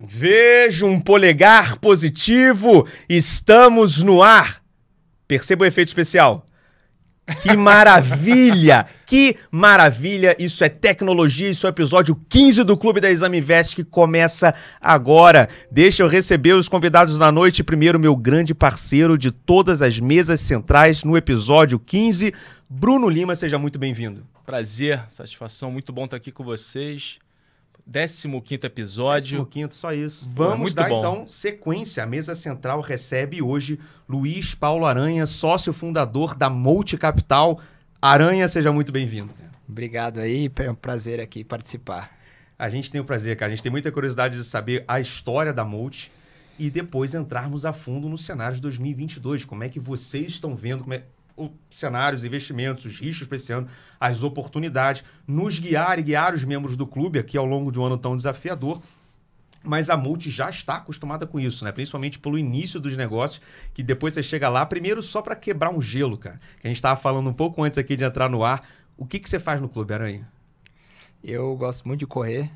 Vejo um polegar positivo, estamos no ar. Perceba o efeito especial. Que maravilha! que maravilha! Isso é tecnologia, isso é o episódio 15 do Clube da Exame Invest que começa agora. Deixa eu receber os convidados da noite. Primeiro, meu grande parceiro de todas as mesas centrais no episódio 15, Bruno Lima. Seja muito bem-vindo. Prazer, satisfação, muito bom estar aqui com vocês. 15 episódio. 15, só isso. É Vamos dar bom. então sequência. A mesa central recebe hoje Luiz Paulo Aranha, sócio fundador da Multicapital. Capital. Aranha, seja muito bem-vindo. Obrigado aí, é um prazer aqui participar. A gente tem o prazer, cara. A gente tem muita curiosidade de saber a história da Multi e depois entrarmos a fundo no cenário de 2022. Como é que vocês estão vendo? Como é os cenários, os investimentos, os riscos para esse ano, as oportunidades, nos guiar e guiar os membros do clube aqui ao longo de um ano tão desafiador mas a multi já está acostumada com isso, né? Principalmente pelo início dos negócios, que depois você chega lá, primeiro só para quebrar um gelo, cara. Que a gente estava falando um pouco antes aqui de entrar no ar. O que, que você faz no Clube Aranha? Eu gosto muito de correr.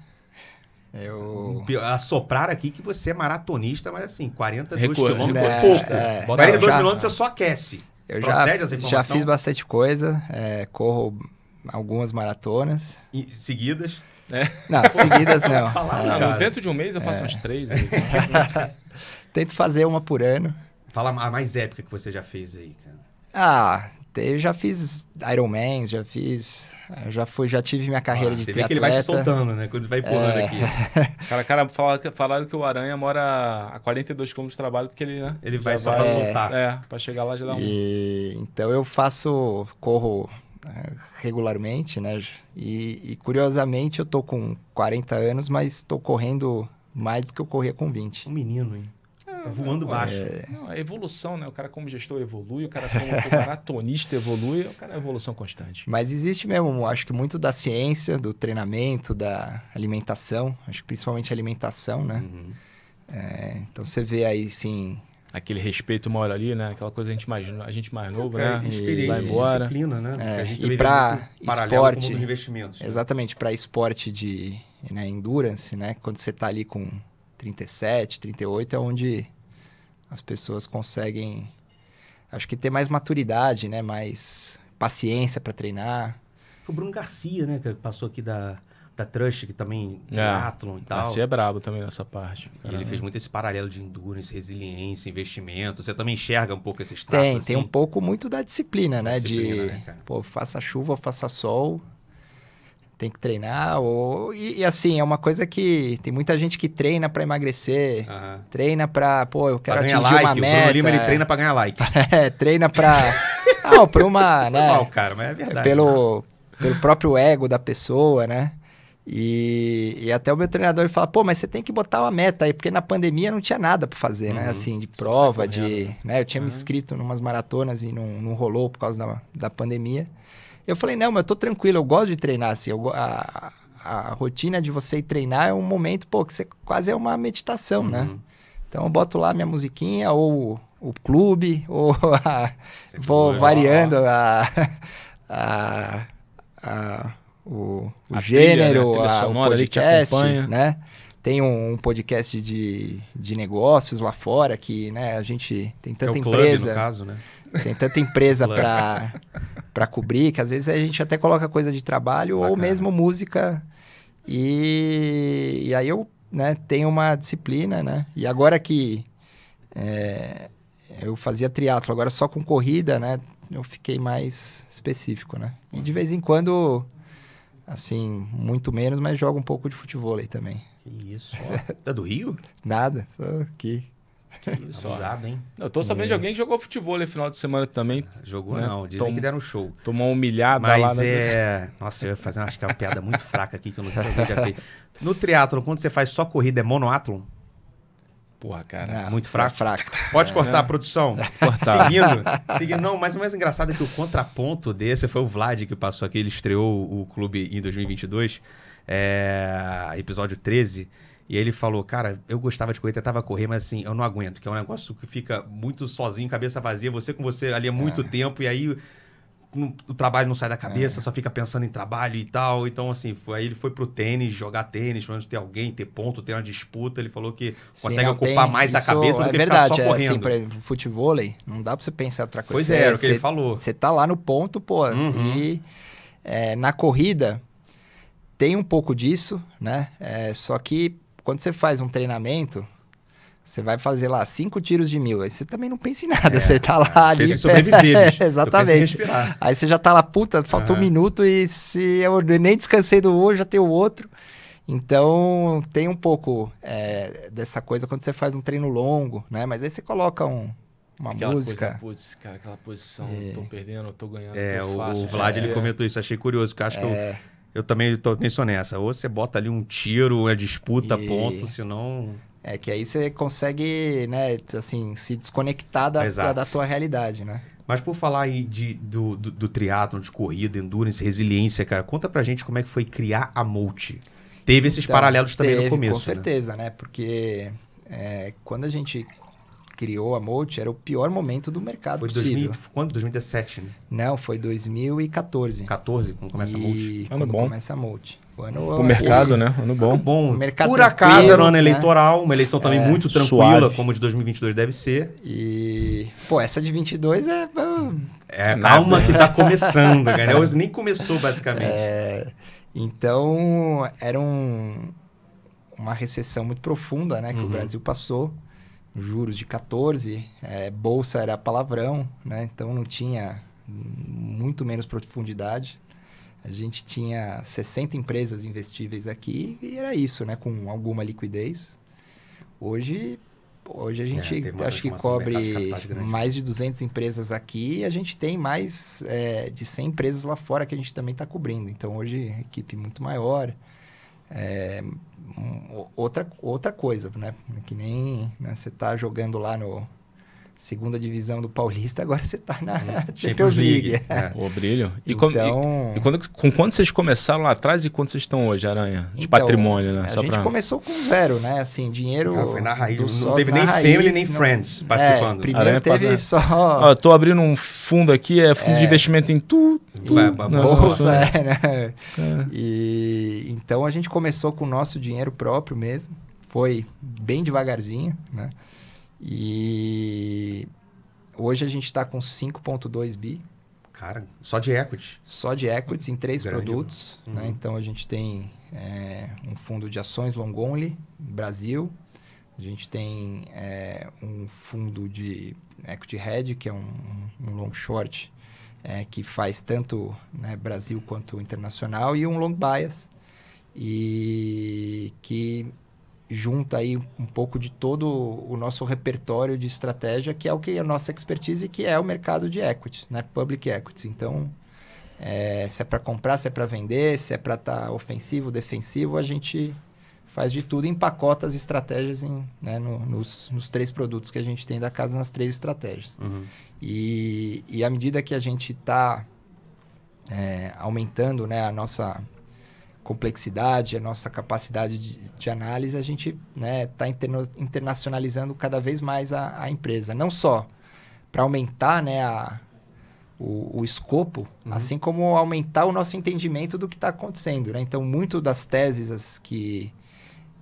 Eu... Assoprar aqui que você é maratonista, mas assim, 42 Recu... quilômetros é, é pouco. É, 42 quilômetros você só aquece. Eu já, Já fiz bastante coisa, é, corro algumas maratonas. E seguidas? É. Não, seguidas não. Falar, é. não, Dentro de um mês eu faço é. uns três. Tento fazer uma por ano. Fala a mais épica que você já fez aí, cara. Ah, eu já fiz Iron Man, já fiz eu já fui, já tive minha carreira ah, de você triatleta. Você vê que ele vai se soltando, né? Quando vai pulando é... aqui. Cara, cara falaram que o Aranha mora a 42 km de trabalho, porque ele, né? Ele vai só vai... É. soltar. É, pra chegar lá já dá um. E... Então eu faço, corro né, regularmente, né? E, e, curiosamente eu tô com 40 anos, mas tô correndo mais do que eu corria com 20. Um menino, hein? Tá voando baixo. É... Não, a evolução, né? O cara como gestor evolui, o cara como maratonista evolui, o cara é evolução constante. Mas existe mesmo, acho que muito da ciência, do treinamento, da alimentação, acho que principalmente alimentação, né? Uhum. É, então você vê aí, sim, aquele respeito mora ali, né? Aquela coisa a gente mais, a gente mais é, novo, é, né? Experiência, vai embora. disciplina, né? É, a gente e para esporte, investimentos. Né? Exatamente, para esporte de né, endurance, né? Quando você está ali com 37, 38 é onde as pessoas conseguem, acho que ter mais maturidade, né? Mais paciência para treinar. Foi o Bruno Garcia, né? Que passou aqui da, da Trush, que também é, é. triatlon e tal. Garcia é brabo também nessa parte. Caramba. E ele fez muito esse paralelo de endurance, resiliência, investimento. Você também enxerga um pouco esses traços? Tem, assim? tem um pouco muito da disciplina, né? Disciplina, de, né, pô, faça chuva, faça sol, tem que treinar. Ou... E, e, assim, é uma coisa que tem muita gente que treina para emagrecer, uhum. treina para, pô, eu quero atingir like. uma meta. O Bruno Lima, ele treina para ganhar like. é, treina para... Não, ah, para uma... né, mal, cara, mas é verdade. Pelo, né? pelo próprio ego da pessoa, né? E, e, até o meu treinador fala, pô, mas você tem que botar uma meta aí, porque na pandemia não tinha nada para fazer, né, uhum. né? Assim, de é prova, de. Né? né? Eu tinha uhum. me inscrito em umas maratonas e não, não rolou por causa da, da pandemia. Eu falei, não, mas eu tô tranquilo, eu gosto de treinar, assim, eu, a, a rotina de você ir treinar é um momento, pô, que você quase é uma meditação, né? uhum. né? Então eu boto lá minha musiquinha, ou o clube, ou a, vou variando a, a, a, o, o gênero, trilha, né? a, o podcast, né? Tem um, um, podcast de, de negócios lá fora que, né, a gente tem tanta é empresa. Club, caso, né? Tem tanta empresa para para cobrir, que às vezes a gente até coloca coisa de trabalho Bacana. ou mesmo música. E, e aí eu né, tenho uma disciplina, né? E agora que é, eu fazia triatlo, agora só com corrida, né? Eu fiquei mais específico, né? E de vez em quando, assim, muito menos, mas jogo um pouco de futebol aí também. Que isso, ó. tá do Rio? Nada, só aqui. Abusado, hein? Eu tô sabendo é. de alguém que jogou futebol no final de semana também. Ah, jogou né? não, dizem Tom, que deram um show. Tomou um milhar Mas lá. Né? é... Nossa, eu ia fazer uma, acho que é uma piada muito fraca aqui que eu não sei se eu já fiz. No triatlon, quando você faz só corrida, é monoatlon? Porra, cara. Ah, muito é fraco. fraco. Pode é, cortar é, né? a produção. Cortar. Seguindo, seguindo. Não, mas o mais engraçado é que o contraponto desse foi o Vlad que passou aqui. Ele estreou o clube em 2022, é, episódio 13. E ele falou, cara, eu gostava de correr, tentava correr, mas assim, eu não aguento, que é um negócio que fica muito sozinho, cabeça vazia, você com você ali há muito é. tempo, e aí o trabalho não sai da cabeça, é. só fica pensando em trabalho e tal. Então, assim, foi, aí ele foi pro tênis, jogar tênis, pelo menos ter alguém, ter ponto, ter uma disputa. Ele falou que Sim, consegue ocupar tem, mais a cabeça é do que verdade, ficar só é, assim, correndo. Assim, por exemplo, futebol, não dá pra você pensar outra coisa. Pois é, é o que ele falou. Você tá lá no ponto, pô, uhum. e é, na corrida tem um pouco disso, né? É, só que quando você faz um treinamento, você vai fazer lá cinco tiros de mil. Aí você também não pensa em nada. É, você tá lá é, ali. Pensa em sobreviver, é, Exatamente. Aí você já tá lá, puta, faltou uhum. um minuto e se eu nem descansei do hoje, já tem o outro. Então tem um pouco é, dessa coisa quando você faz um treino longo, né? Mas aí você coloca um, uma aquela música. Coisa, putz, cara, aquela posição, é. tô perdendo, tô ganhando. É, tô fácil, o, o Vlad é. ele né? comentou isso, achei curioso, porque acho é. que eu eu também tô, pensando nessa. Ou você bota ali um tiro, uma disputa, e... ponto, senão. É que aí você consegue, né, assim, se desconectar da, da, da tua realidade, né? Mas por falar aí de, do, do, do de corrida, endurance, resiliência, cara, conta pra gente como é que foi criar a Multi. Teve esses então, paralelos também teve, no começo. Com né? certeza, né? né? Porque é, quando a gente criou a Mold, era o pior momento do mercado foi possível. quando? 2017, né? Não, foi 2014. 14, quando começa e a Mold. Quando ano bom. começa a O, ano, o é mercado, né? Ano bom. Ano bom. Por acaso era um ano né? eleitoral, uma eleição também é, muito tranquila, suave. como de 2022 deve ser. E, pô, essa de 22 é... É, calma que tá começando, né? Hoje nem começou, basicamente. É... Então, era um, uma recessão muito profunda, né? Que uhum. o Brasil passou juros de 14, é, bolsa era palavrão, né? Então não tinha muito menos profundidade. A gente tinha 60 empresas investíveis aqui e era isso, né? Com alguma liquidez. Hoje, hoje a é, gente é, acho que cobre mais de 200 empresas aqui e a gente tem mais é, de 100 empresas lá fora que a gente também está cobrindo. Então, hoje, equipe muito maior, é, outra, outra coisa, né? Que nem né, você tá jogando lá no, segunda divisão do Paulista, agora você está na é, Champions, Champions League. O É. é. brilho. E, então... e, e quando, com quanto vocês começaram lá atrás e quanto vocês estão hoje, Aranha? De então, patrimônio, né? A Só gente pra... começou com zero, né? Assim, dinheiro... Ah, foi na raiz. Não teve nem raiz, family, nem não... friends é, participando. É, primeiro Aranha teve passa... só... Estou ah, tô abrindo um fundo aqui, é fundo é... de investimento em tudo. Tu, Vai, bolsa, é, né? É. E, então, a gente começou com o nosso dinheiro próprio mesmo. Foi bem devagarzinho, né? E hoje a gente está com 5,2 bi. Cara, só de equity. Só de equity em três Grande, produtos. Né? Uhum. Né? Então a gente tem é, um fundo de ações long only, Brasil. A gente tem é, um fundo de equity head, que é um, um long short, é, que faz tanto né, Brasil quanto internacional, e um long bias, e que junta aí um pouco de todo o nosso repertório de estratégia, que é o que é a nossa expertise, que é o mercado de equities, né? Public equities. Então, é, se é para comprar, se é para vender, se é para estar tá ofensivo, defensivo, a gente faz de tudo, empacota as estratégias em, né, no, nos, nos, três produtos que a gente tem da casa, nas três estratégias. Uhum. E, e à medida que a gente está é, aumentando né, a nossa complexidade, a nossa capacidade de, de análise, a gente está né, tá interno, internacionalizando cada vez mais a, a empresa. Não só para aumentar né, a, o, o escopo, uhum. assim como aumentar o nosso entendimento do que está acontecendo. Né? Então, muito das teses que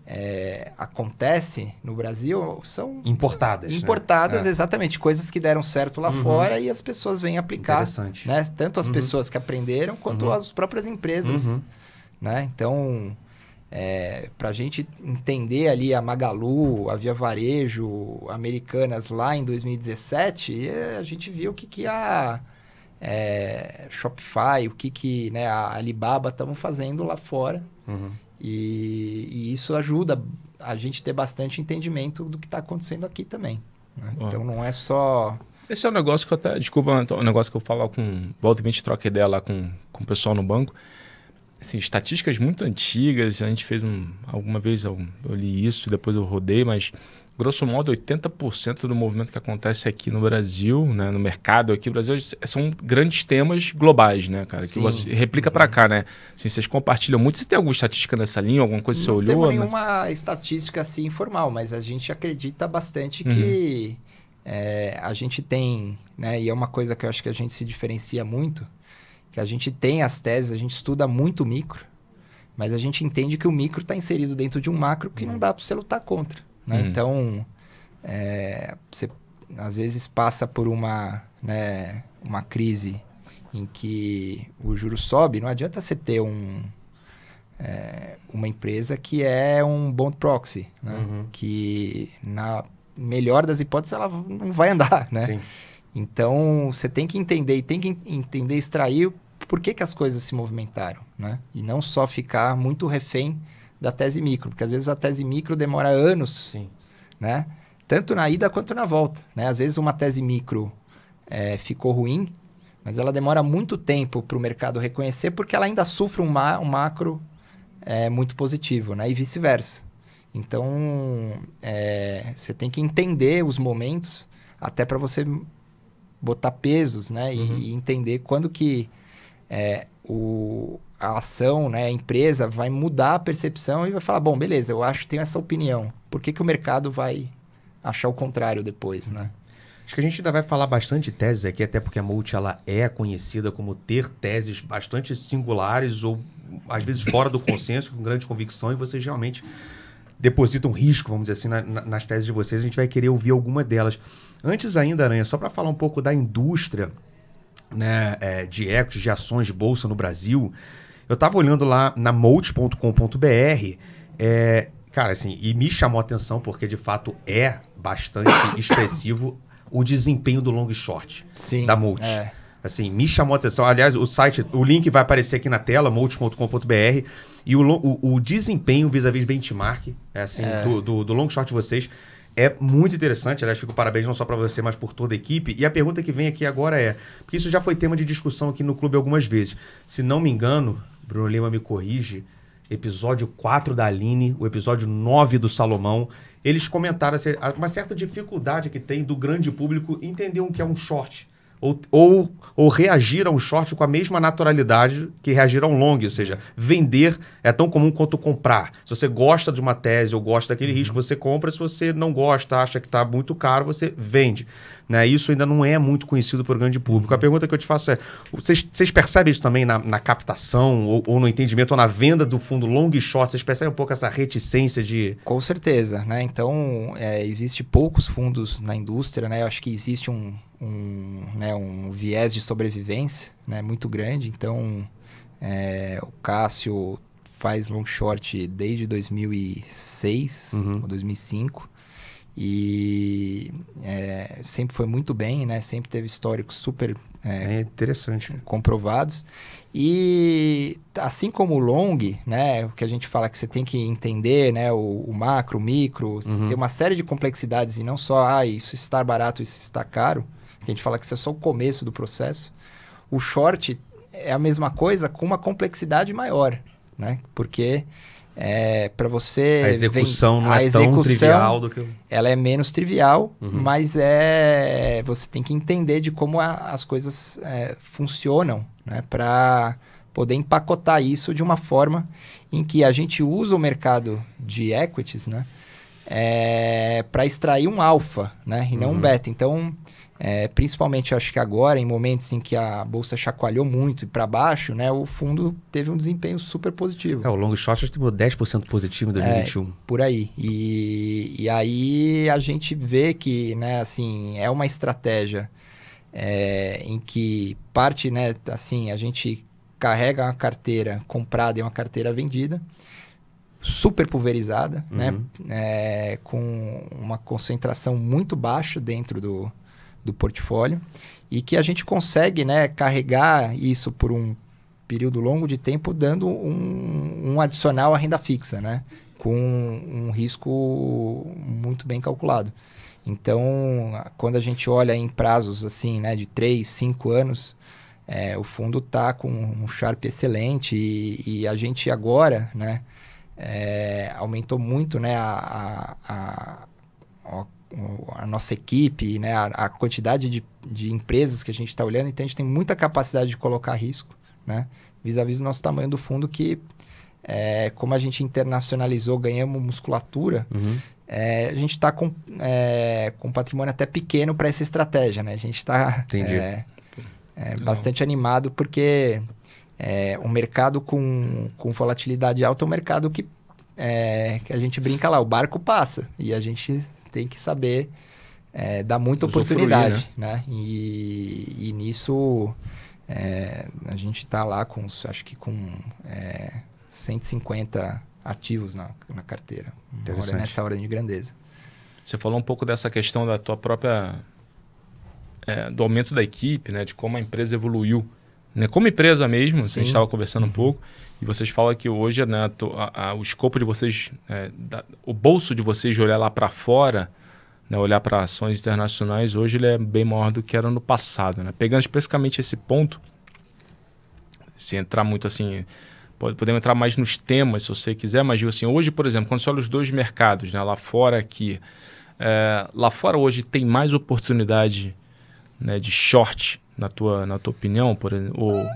é, acontece no Brasil são importadas. Né? Importadas, né? exatamente. Coisas que deram certo lá uhum. fora e as pessoas vêm aplicar. Né? Tanto as uhum. pessoas que aprenderam quanto uhum. as próprias empresas uhum. Né? Então, é, para a gente entender ali a Magalu, a Via Varejo, Americanas lá em 2017, é, a gente viu o que, que a é, Shopify, o que, que né, a Alibaba estavam fazendo lá fora. Uhum. E, e, isso ajuda a gente ter bastante entendimento do que está acontecendo aqui também. Né? Então não é só. Esse é um negócio que eu até. Desculpa, é um negócio que eu falo com. Volta e troca ideia lá com, com o pessoal no banco assim, estatísticas muito antigas. A gente fez um, alguma vez, eu, eu li isso, depois eu rodei, mas grosso modo 80% do movimento que acontece aqui no Brasil, né, no mercado aqui no Brasil, são grandes temas globais, né, cara? Sim. Que você replica para cá, né? Assim, vocês compartilham muito. Você tem alguma estatística nessa linha? Alguma coisa que você olhou? Não tem né? nenhuma estatística assim informal, mas a gente acredita bastante uhum. que eh, é, a gente tem, né? E é uma coisa que eu acho que a gente se diferencia muito que a gente tem as teses, a gente estuda muito micro, mas a gente entende que o micro está inserido dentro de um macro que não uhum. dá para você lutar contra. Né? Hum. Então, é, você às vezes passa por uma, né, uma crise em que o juro sobe, não adianta você ter um, é, uma empresa que é um bom proxy, né? uhum. que na melhor das hipóteses ela não vai andar, né? Sim. Então, você tem que entender e tem que entender, extrair por que, que as coisas se movimentaram, né? E não só ficar muito refém da tese micro, porque às vezes a tese micro demora anos, Sim. né? Tanto na ida quanto na volta, né? Às vezes uma tese micro é, ficou ruim, mas ela demora muito tempo para o mercado reconhecer, porque ela ainda sofre um, ma um macro é, muito positivo, né? E vice-versa. Então, é, você tem que entender os momentos até para você botar pesos, né? Uhum. E, e, entender quando que é, o, a ação, né, a empresa vai mudar a percepção e vai falar, bom, beleza, eu acho que tenho essa opinião. Por que, que o mercado vai achar o contrário depois, né? Acho que a gente ainda vai falar bastante teses aqui, até porque a Multi ela é conhecida como ter teses bastante singulares ou às vezes fora do consenso, com grande convicção, e vocês realmente depositam risco, vamos dizer assim, na, na, nas teses de vocês. A gente vai querer ouvir alguma delas. Antes ainda, Aranha, só para falar um pouco da indústria né, é, de equities, de ações de bolsa no Brasil, eu estava olhando lá na Mult.com.br, é, cara, assim, e me chamou a atenção porque de fato é bastante expressivo o desempenho do long short Sim, da Mult. É assim, me chamou a atenção. Aliás, o site, o link vai aparecer aqui na tela, multi.com.br. E o, o, o desempenho vis-à-vis -vis benchmark, é assim, é. do, do, do long shot de vocês, é muito interessante. Aliás, fico parabéns não só para você, mas por toda a equipe. E a pergunta que vem aqui agora é, porque isso já foi tema de discussão aqui no clube algumas vezes. Se não me engano, Bruno Lima me corrige, episódio 4 da Aline, o episódio 9 do Salomão, eles comentaram uma certa dificuldade que tem do grande público entender o que é um short ou, ou, ou reagir a um short com a mesma naturalidade que reagir a um long, ou seja, vender é tão comum quanto comprar. Se você gosta de uma tese ou gosta daquele uhum. risco, você compra. Se você não gosta, acha que está muito caro, você vende. Né? Isso ainda não é muito conhecido por grande público. A pergunta que eu te faço é: vocês, percebem isso também na, na captação, ou, ou, no entendimento, ou na venda do fundo long short? Vocês percebem um pouco essa reticência de. Com certeza, né? Então, é, existe poucos fundos na indústria, né? Eu acho que existe um, um, né, um viés de sobrevivência né, muito grande. Então, é, o Cássio faz long short desde 2006 uhum. ou 2005. E é, sempre foi muito bem, né? Sempre teve históricos super é, é interessante comprovados. E assim como o long, né? O que a gente fala que você tem que entender, né? O, o macro, o micro, uhum. tem uma série de complexidades e não só ah, isso está barato, isso está caro. A gente fala que isso é só o começo do processo. O short é a mesma coisa com uma complexidade maior, né? Porque é, para você. A execução vem, não é execução, tão trivial do que. Ela é menos trivial, uhum. mas é você tem que entender de como a, as coisas é, funcionam, né? Para poder empacotar isso de uma forma em que a gente usa o mercado de equities, né? É, para extrair um alfa, né? E não uhum. um beta. Então é, principalmente, acho que agora, em momentos em que a bolsa chacoalhou muito e para baixo, né, o fundo teve um desempenho super positivo. É, o long short acho que teve 10% positivo em 2021. É, por aí. E, e aí a gente vê que né, assim, é uma estratégia é, em que parte, né, assim, a gente carrega uma carteira comprada e uma carteira vendida super pulverizada, né, uhum. né? É, com uma concentração muito baixa dentro do, do portfólio e que a gente consegue né, carregar isso por um período longo de tempo dando um, um adicional à renda fixa, né? com um risco muito bem calculado. Então, quando a gente olha em prazos assim, né, de 3, 5 anos, é, o fundo está com um Sharp excelente e, e a gente agora, né, é, aumentou muito, né, a, a, a, a a nossa equipe, né, a, a quantidade de, de empresas que a gente está olhando, então a gente tem muita capacidade de colocar risco, né? Vis-à-vis do nosso tamanho do fundo, que é, como a gente internacionalizou, ganhamos musculatura, uhum. é, a gente está com, é, com patrimônio até pequeno para essa estratégia, né? A gente está é, é bastante animado porque é, o mercado com, com volatilidade alta é um mercado que, que a gente brinca lá, o barco passa e a gente tem que saber é, dar muita Usufruir, oportunidade, né? né? E, e nisso é, a gente está lá com, acho que com é, 150 ativos na, na carteira, hora, nessa ordem de grandeza. Você falou um pouco dessa questão da tua própria é, do aumento da equipe, né? De como a empresa evoluiu, né? Como empresa mesmo, Sim. a gente estava conversando uhum. um pouco. E vocês falam que hoje né, a, a, o escopo de vocês, é, da, o bolso de vocês de olhar lá para fora, né, olhar para ações internacionais, hoje ele é bem maior do que era no passado. Né? Pegando especificamente esse ponto, se entrar muito assim, pode, podemos entrar mais nos temas se você quiser, mas assim, hoje, por exemplo, quando você olha os dois mercados, né, lá fora aqui, é, lá fora hoje tem mais oportunidade né, de short, na tua, na tua opinião, por, ou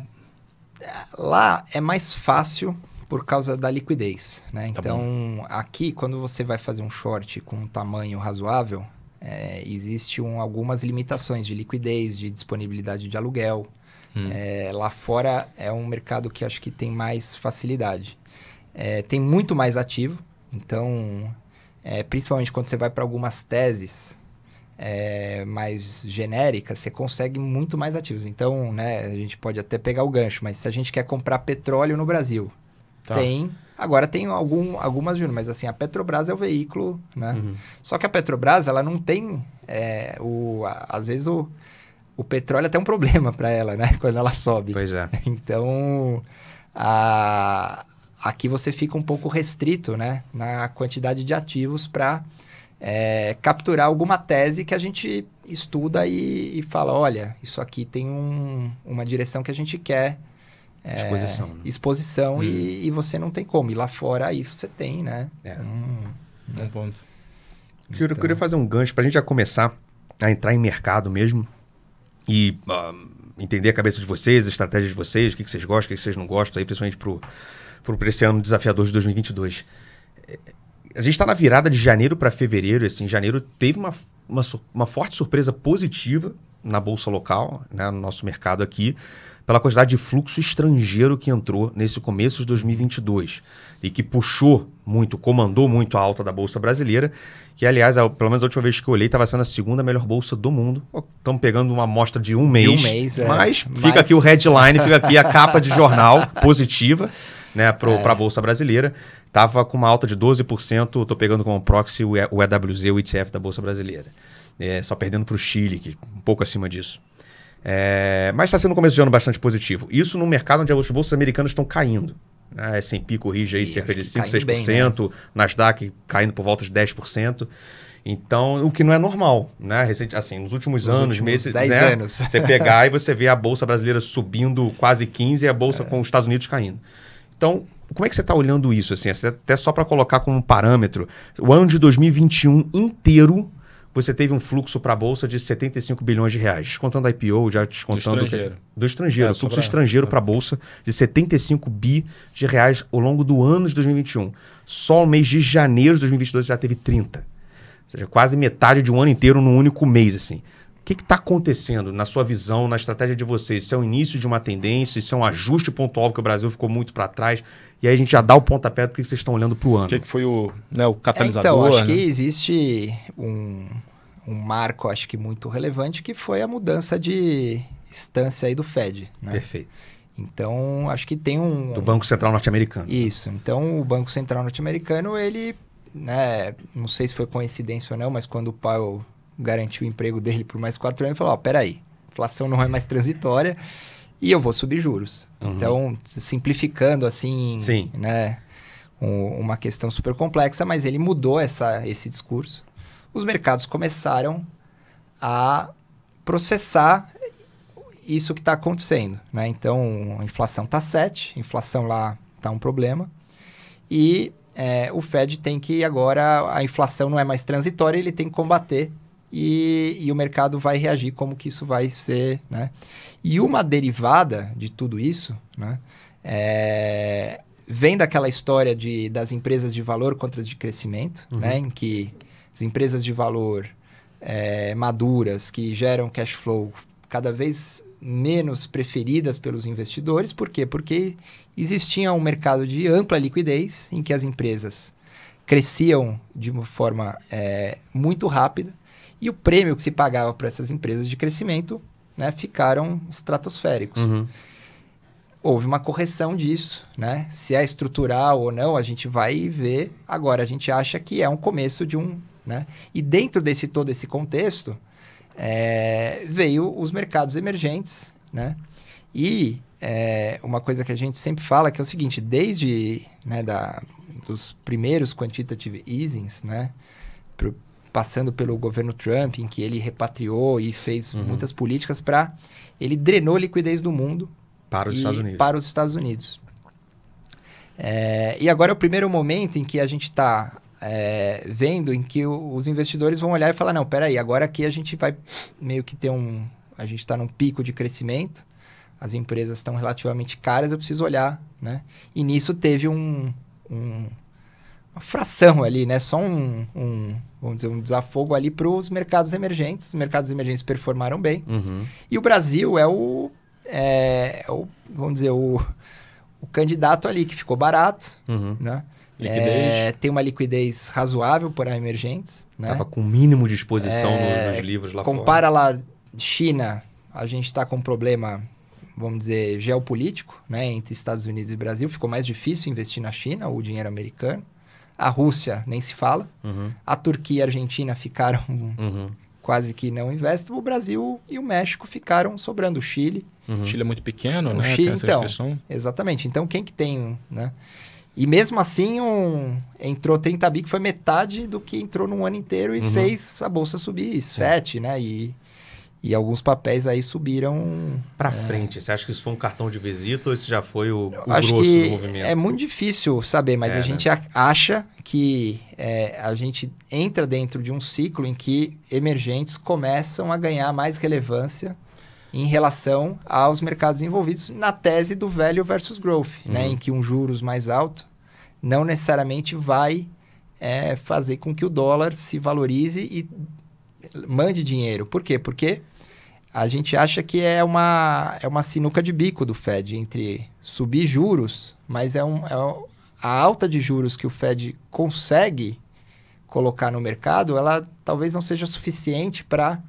lá é mais fácil por causa da liquidez, né? Tá então, bom. aqui, quando você vai fazer um short com um tamanho razoável, é, existem um, algumas limitações de liquidez, de disponibilidade de aluguel. Hum. É, lá fora é um mercado que acho que tem mais facilidade. É, tem muito mais ativo, então, é, principalmente quando você vai para algumas teses, é, mais genéricas, você consegue muito mais ativos. Então, né, a gente pode até pegar o gancho, mas se a gente quer comprar petróleo no Brasil, tá. tem. Agora tem algum, algumas juntas, mas assim, a Petrobras é o veículo, né? Uhum. Só que a Petrobras, ela não tem, é, o, a, às vezes, o, o petróleo é até um problema para ela, né? Quando ela sobe. Pois é. Então, a, aqui você fica um pouco restrito, né? Na quantidade de ativos para é, capturar alguma tese que a gente estuda e, e fala, olha, isso aqui tem um, uma direção que a gente quer. É, exposição. Né? Exposição hum. e, e, você não tem como. E lá fora isso você tem, né? É. Hum, um é. ponto. Então... Eu queria fazer um gancho para a gente já começar a entrar em mercado mesmo e uh, entender a cabeça de vocês, a estratégia de vocês, o que, que vocês gostam, o que, que vocês não gostam, aí, principalmente para o esse ano desafiador de 2022 a gente está na virada de janeiro para fevereiro. Assim, janeiro teve uma, uma, uma, forte surpresa positiva na bolsa local, né, no nosso mercado aqui, pela quantidade de fluxo estrangeiro que entrou nesse começo de 2022 e que puxou muito, comandou muito a alta da bolsa brasileira, que aliás, a, pelo menos a última vez que eu olhei, estava sendo a segunda melhor bolsa do mundo. Estamos pegando uma amostra de um mês, de um mês é. mas fica mas... aqui o headline, fica aqui a capa de jornal positiva né, para é. a Bolsa Brasileira estava com uma alta de 12%, estou pegando como proxy o EWZ, o ETF da Bolsa Brasileira. É, só perdendo para o Chile, que um pouco acima disso. É, mas está sendo um começo de ano bastante positivo. Isso no mercado onde as bolsas americanas estão caindo. A S&P corrige aí e cerca de 5%, 6%, bem, né? Nasdaq caindo por volta de 10%. Então, o que não é normal, né? Recente, assim, nos últimos nos anos, últimos meses, 10 né? anos. Você pegar e você vê a bolsa brasileira subindo quase 15 e a bolsa é. com os Estados Unidos caindo. Então, como é que você está olhando isso? Assim, até só para colocar como parâmetro, o ano de 2021 inteiro você teve um fluxo para a bolsa de 75 bilhões de reais, descontando a IPO, já descontando do estrangeiro, do estrangeiro é, fluxo pra... estrangeiro para a é. bolsa de 75 bi de reais ao longo do ano de 2021. Só o mês de janeiro de 2022 já teve 30. Ou seja, quase metade de um ano inteiro num único mês assim. O que está acontecendo na sua visão, na estratégia de vocês? Isso é o início de uma tendência? Isso é um ajuste pontual que o Brasil ficou muito para trás? E aí a gente já dá o pontapé do que vocês estão olhando para o ano. O que, que, foi o, né, o é, catalisador? É, então, acho né? que existe um, um marco, acho que muito relevante, que foi a mudança de instância aí do Fed. Né? Perfeito. Então, acho que tem um... Do Banco Central Norte-Americano. Isso. Então, o Banco Central Norte-Americano, ele... Né, não sei se foi coincidência ou não, mas quando o Powell garantiu o emprego dele por mais quatro anos e falou: ó, peraí, inflação não é mais transitória e eu vou subir juros. Uhum. Então, simplificando assim, Sim. né? Um, uma questão super complexa, mas ele mudou essa, esse discurso. Os mercados começaram a processar isso que está acontecendo. Né? Então, a inflação está 7, a inflação lá está um problema. E é, o Fed tem que agora, a inflação não é mais transitória, ele tem que combater e, e o mercado vai reagir como que isso vai ser, né? E uma derivada de tudo isso, né? É, vem daquela história de, das empresas de valor contra as de crescimento, uhum. né? Em que as empresas de valor é, maduras que geram cash flow cada vez menos preferidas pelos investidores, por quê? Porque existia um mercado de ampla liquidez em que as empresas cresciam de uma forma é, muito rápida e o prêmio que se pagava para essas empresas de crescimento né, ficaram estratosféricos. Uhum. Houve uma correção disso, né? Se é estrutural ou não, a gente vai ver. Agora, a gente acha que é um começo de um. Né? E dentro desse todo esse contexto, é, veio os mercados emergentes, né? E é, uma coisa que a gente sempre fala que é o seguinte, desde né, da, dos primeiros quantitative easings, né? passando pelo governo Trump, em que ele repatriou e fez uhum. muitas políticas para. Ele drenou liquidez do mundo. Para os Estados Unidos. Para os Estados Unidos. É, e agora é o primeiro momento em que a gente está é, vendo em que o, os investidores vão olhar e falar: não, peraí, agora aqui a gente vai meio que ter um. A gente está num pico de crescimento, as empresas estão relativamente caras, eu preciso olhar. Né? E nisso teve um, um uma fração ali, né? Só um, um vamos dizer, um desafogo ali para os mercados emergentes. Os mercados emergentes performaram bem. Uhum. E o Brasil é o, é, é o vamos dizer, o, o, candidato ali que ficou barato, uhum. né? É, tem uma liquidez razoável para emergentes. Né? Tava com mínimo de exposição é, nos, nos livros lá compara fora. Compara lá China, a gente está com um problema, vamos dizer, geopolítico, né? Entre Estados Unidos e Brasil. Ficou mais difícil investir na China, o dinheiro americano. A Rússia nem se fala. Uhum. A Turquia e a Argentina ficaram uhum. quase que não investem. O Brasil e o México ficaram sobrando. O Chile. Uhum. O Chile é muito pequeno, o né? Chile, então. Expressão. Exatamente. Então, quem que tem, né? E mesmo assim, um, entrou 30 bi, que foi metade do que entrou num ano inteiro e uhum. fez a bolsa subir 7, né? E e alguns papéis aí subiram. Para é... frente. Você acha que isso foi um cartão de visita ou isso já foi o, o acho grosso que do movimento? É muito difícil saber, mas é, a né? gente né? acha que é, a gente entra dentro de um ciclo em que emergentes começam a ganhar mais relevância em relação aos mercados envolvidos na tese do velho versus growth, né? uhum. né? em que um juros mais alto não necessariamente vai é, fazer com que o dólar se valorize e mande dinheiro. Por quê? Porque a gente acha que é uma, é uma sinuca de bico do Fed entre subir juros, mas é, um, é a alta de juros que o Fed consegue colocar no mercado, ela talvez não seja suficiente para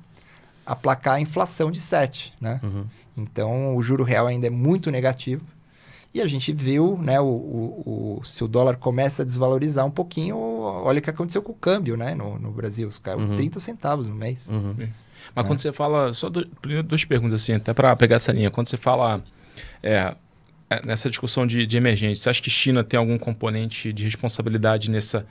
aplacar a inflação de 7, né? Uhum. Então, o juro real ainda é muito negativo. E a gente viu, né, o, o, o, se o dólar começa a desvalorizar um pouquinho, olha o que aconteceu com o câmbio, né, no, no Brasil. Os caras uhum. 30 centavos no mês. Uhum. Mas é. quando você fala. Só duas perguntas, assim, até para pegar essa linha. Quando você fala. É, é nessa discussão de, de emergência, você acha que China tem algum componente de responsabilidade nessa,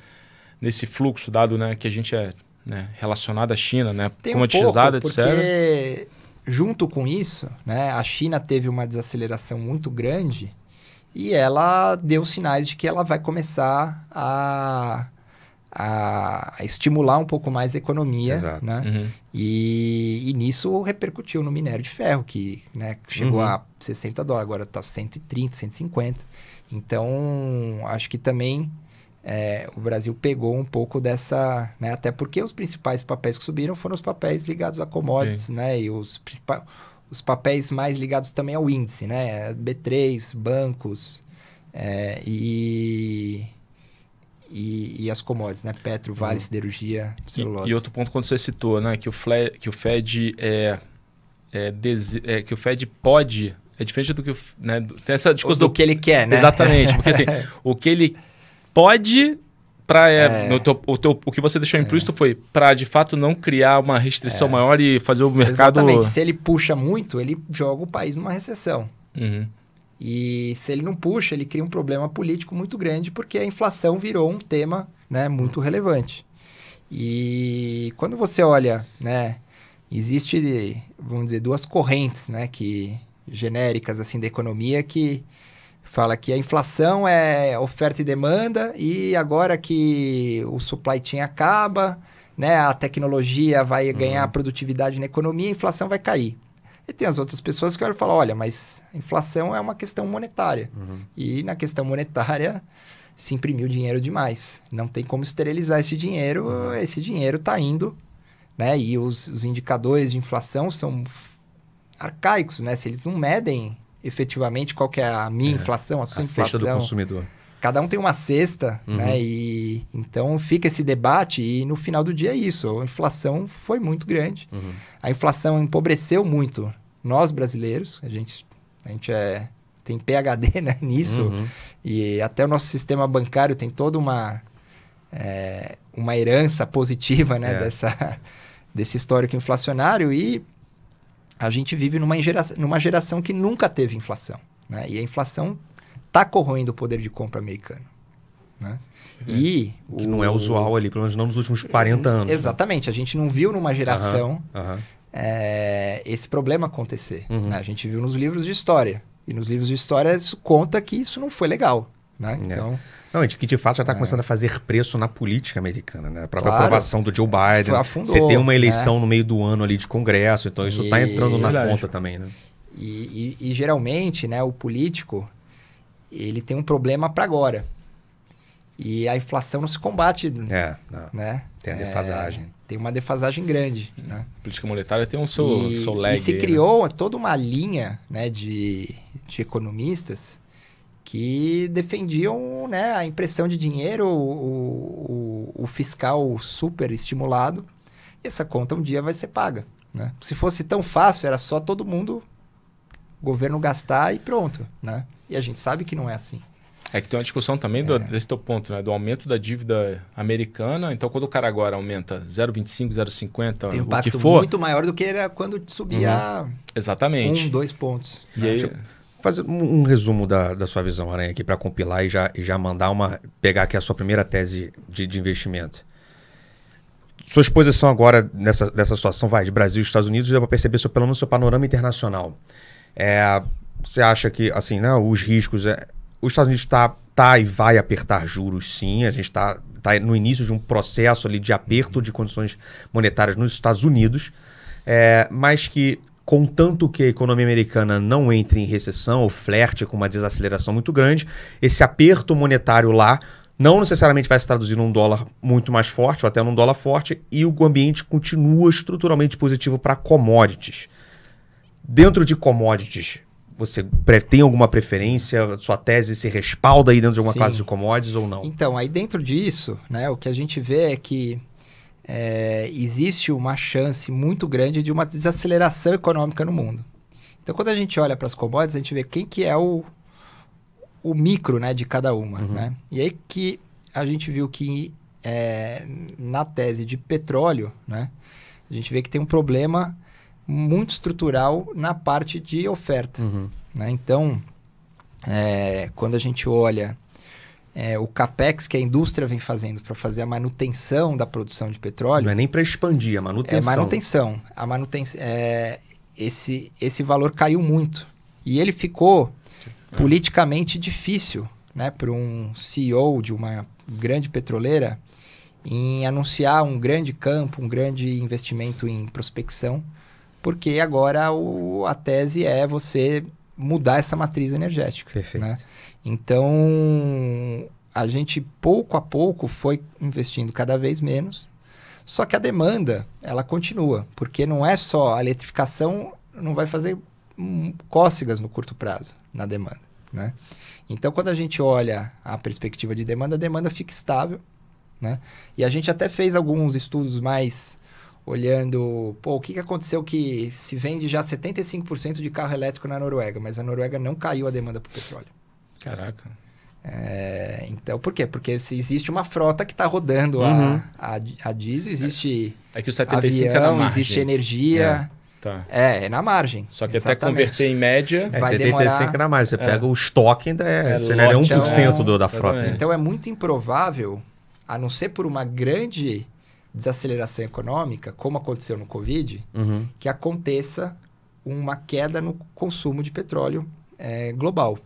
nesse fluxo, dado né, que a gente é né, relacionado à China, né, tem um pouco, porque... Junto com isso, né, a China teve uma desaceleração muito grande e ela deu sinais de que ela vai começar a a, estimular um pouco mais a economia, Exato. né? Uhum. E, e, nisso repercutiu no minério de ferro, que né, chegou uhum. a 60 dólares, agora está 130, 150. Então, acho que também é, o Brasil pegou um pouco dessa, né, até porque os principais papéis que subiram foram os papéis ligados a commodities, okay. né, e os principais, os papéis mais ligados também ao índice, né, B3, bancos, é, e e, e as commodities, né? Petro, uhum. Vale, uhum. Siderurgia, celulose. E, e, outro ponto quando você citou, né? Que o, Fle, que o Fed é, é, dese, é que o Fed pode é diferente do que o, né, tem essa discussão do, do, que ele quer, né? Exatamente, porque assim, o que ele pode para é, é. o, o que você deixou é. implícito é. foi para de fato não criar uma restrição é. maior e fazer o mercado Exatamente, se ele puxa muito, ele joga o país numa recessão. Uhum. E se ele não puxa, ele cria um problema político muito grande, porque a inflação virou um tema né, muito relevante. E quando você olha, né, existe, vamos dizer, duas correntes né, que genéricas assim da economia que fala que a inflação é oferta e demanda e agora que o supply chain acaba, né, a tecnologia vai uhum. ganhar uhum. produtividade na economia, a inflação vai cair. E tem as outras pessoas que olham e falam, olha, mas inflação é uma questão monetária. Uhum. E na questão monetária se imprimiu dinheiro demais. Não tem como esterilizar esse dinheiro, uhum. esse dinheiro está indo, né? E os, os, indicadores de inflação são arcaicos, né? Se eles não medem efetivamente qual que é a minha é, inflação, a sua a inflação. do consumidor cada um tem uma cesta, uhum. né? E então fica esse debate e no final do dia é isso. A inflação foi muito grande. Uhum. A inflação empobreceu muito nós brasileiros. A gente, a gente é tem PhD né, nisso uhum. e até o nosso sistema bancário tem toda uma é, uma herança positiva, né? É. Dessa desse histórico inflacionário e a gente vive numa geração, numa geração que nunca teve inflação, né? E a inflação está corroendo o poder de compra americano. Né? É, e que o... não é usual ali, pelo menos não nos últimos 40 anos. Né? Exatamente, né? a gente não viu numa geração É, esse problema acontecer. Uhum. Né? A gente viu nos livros de história. E nos livros de história isso conta que isso não foi legal. Né? É. Então, a gente que de fato já está é. começando a fazer preço na política americana, né? A própria claro, aprovação do Joe Biden. Afundou, você tem uma né? eleição no meio do ano ali de Congresso, então isso está entrando na verdade. conta também, né? E, e, e, geralmente, né, o político, ele tem um problema para agora. E a inflação não se combate, é, né? não. né? Tem a é, defasagem. É, tem uma defasagem grande, né? A política monetária tem um seu, e, seu lag. E se aí, né? criou né? toda uma linha né, de, de economistas que defendiam né, a impressão de dinheiro, o, o, o fiscal super estimulado, e essa conta um dia vai ser paga. Né? Se fosse tão fácil, era só todo mundo, governo gastar e pronto, né? a gente sabe que não é assim. É que tem uma discussão também é. do, desse teu ponto, né? Do aumento da dívida americana. Então, quando o cara agora aumenta 0,25, 0,50, tem um o que for... muito maior do que era quando subia... Uhum. Exatamente. Um, dois pontos. E né? aí... Deixa fazer um, um resumo da, da, sua visão, Aranha, aqui para compilar e já, e já mandar uma... Pegar aqui a sua primeira tese de, de investimento. Sua exposição agora nessa, nessa situação, vai, de Brasil e Estados Unidos, dá para perceber seu, pelo menos seu panorama internacional. É, você acha que, assim, né, os riscos. É... Os Estados Unidos está tá e vai apertar juros, sim. A gente está tá no início de um processo ali de aperto de condições monetárias nos Estados Unidos, é, mas que, contanto que a economia americana não entre em recessão ou flerte com uma desaceleração muito grande, esse aperto monetário lá não necessariamente vai se traduzir num dólar muito mais forte ou até num dólar forte, e o ambiente continua estruturalmente positivo para commodities. Dentro de commodities, você tem alguma preferência? Sua tese se respalda aí dentro de alguma Sim. classe de commodities ou não? Então, aí dentro disso, né, o que a gente vê é que é, existe uma chance muito grande de uma desaceleração econômica no mundo. Então, quando a gente olha para as commodities, a gente vê quem que é o, o micro né, de cada uma. Uhum. Né? E aí que a gente viu que é, na tese de petróleo, né, a gente vê que tem um problema muito estrutural na parte de oferta. Uhum. Né? Então, é, quando a gente olha é, o capex que a indústria vem fazendo para fazer a manutenção da produção de petróleo. Não é nem para expandir, a é manutenção. É manutenção. A manutenção é, esse, esse valor caiu muito. E ele ficou é. politicamente difícil né, para um CEO de uma grande petroleira em anunciar um grande campo, um grande investimento em prospecção porque agora o, a tese é você mudar essa matriz energética. Né? Perfeito. Né? Então, a gente pouco a pouco foi investindo cada vez menos, só que a demanda, ela continua, porque não é só a eletrificação, não vai fazer hum, cócegas no curto prazo na demanda, né? Então, quando a gente olha a perspectiva de demanda, a demanda fica estável, né? E a gente até fez alguns estudos mais olhando, pô, o que, que aconteceu que se vende já 75% de carro elétrico na Noruega, mas a Noruega não caiu a demanda por petróleo. Caraca. É, então, por quê? Porque se existe uma frota que está rodando uhum. a, a, a, diesel, existe é, é que o 75 avião, é na margem. existe energia. É. Tá. É, é na margem. Só que exatamente. até converter em média. É, vai 75 demorar... é na margem. Você é. pega o estoque ainda é. é você é 1% então, do, né? da frota. Então é muito improvável, a não ser por uma grande desaceleração econômica, como aconteceu no Covid, uhum. que aconteça uma queda no consumo de petróleo é, global.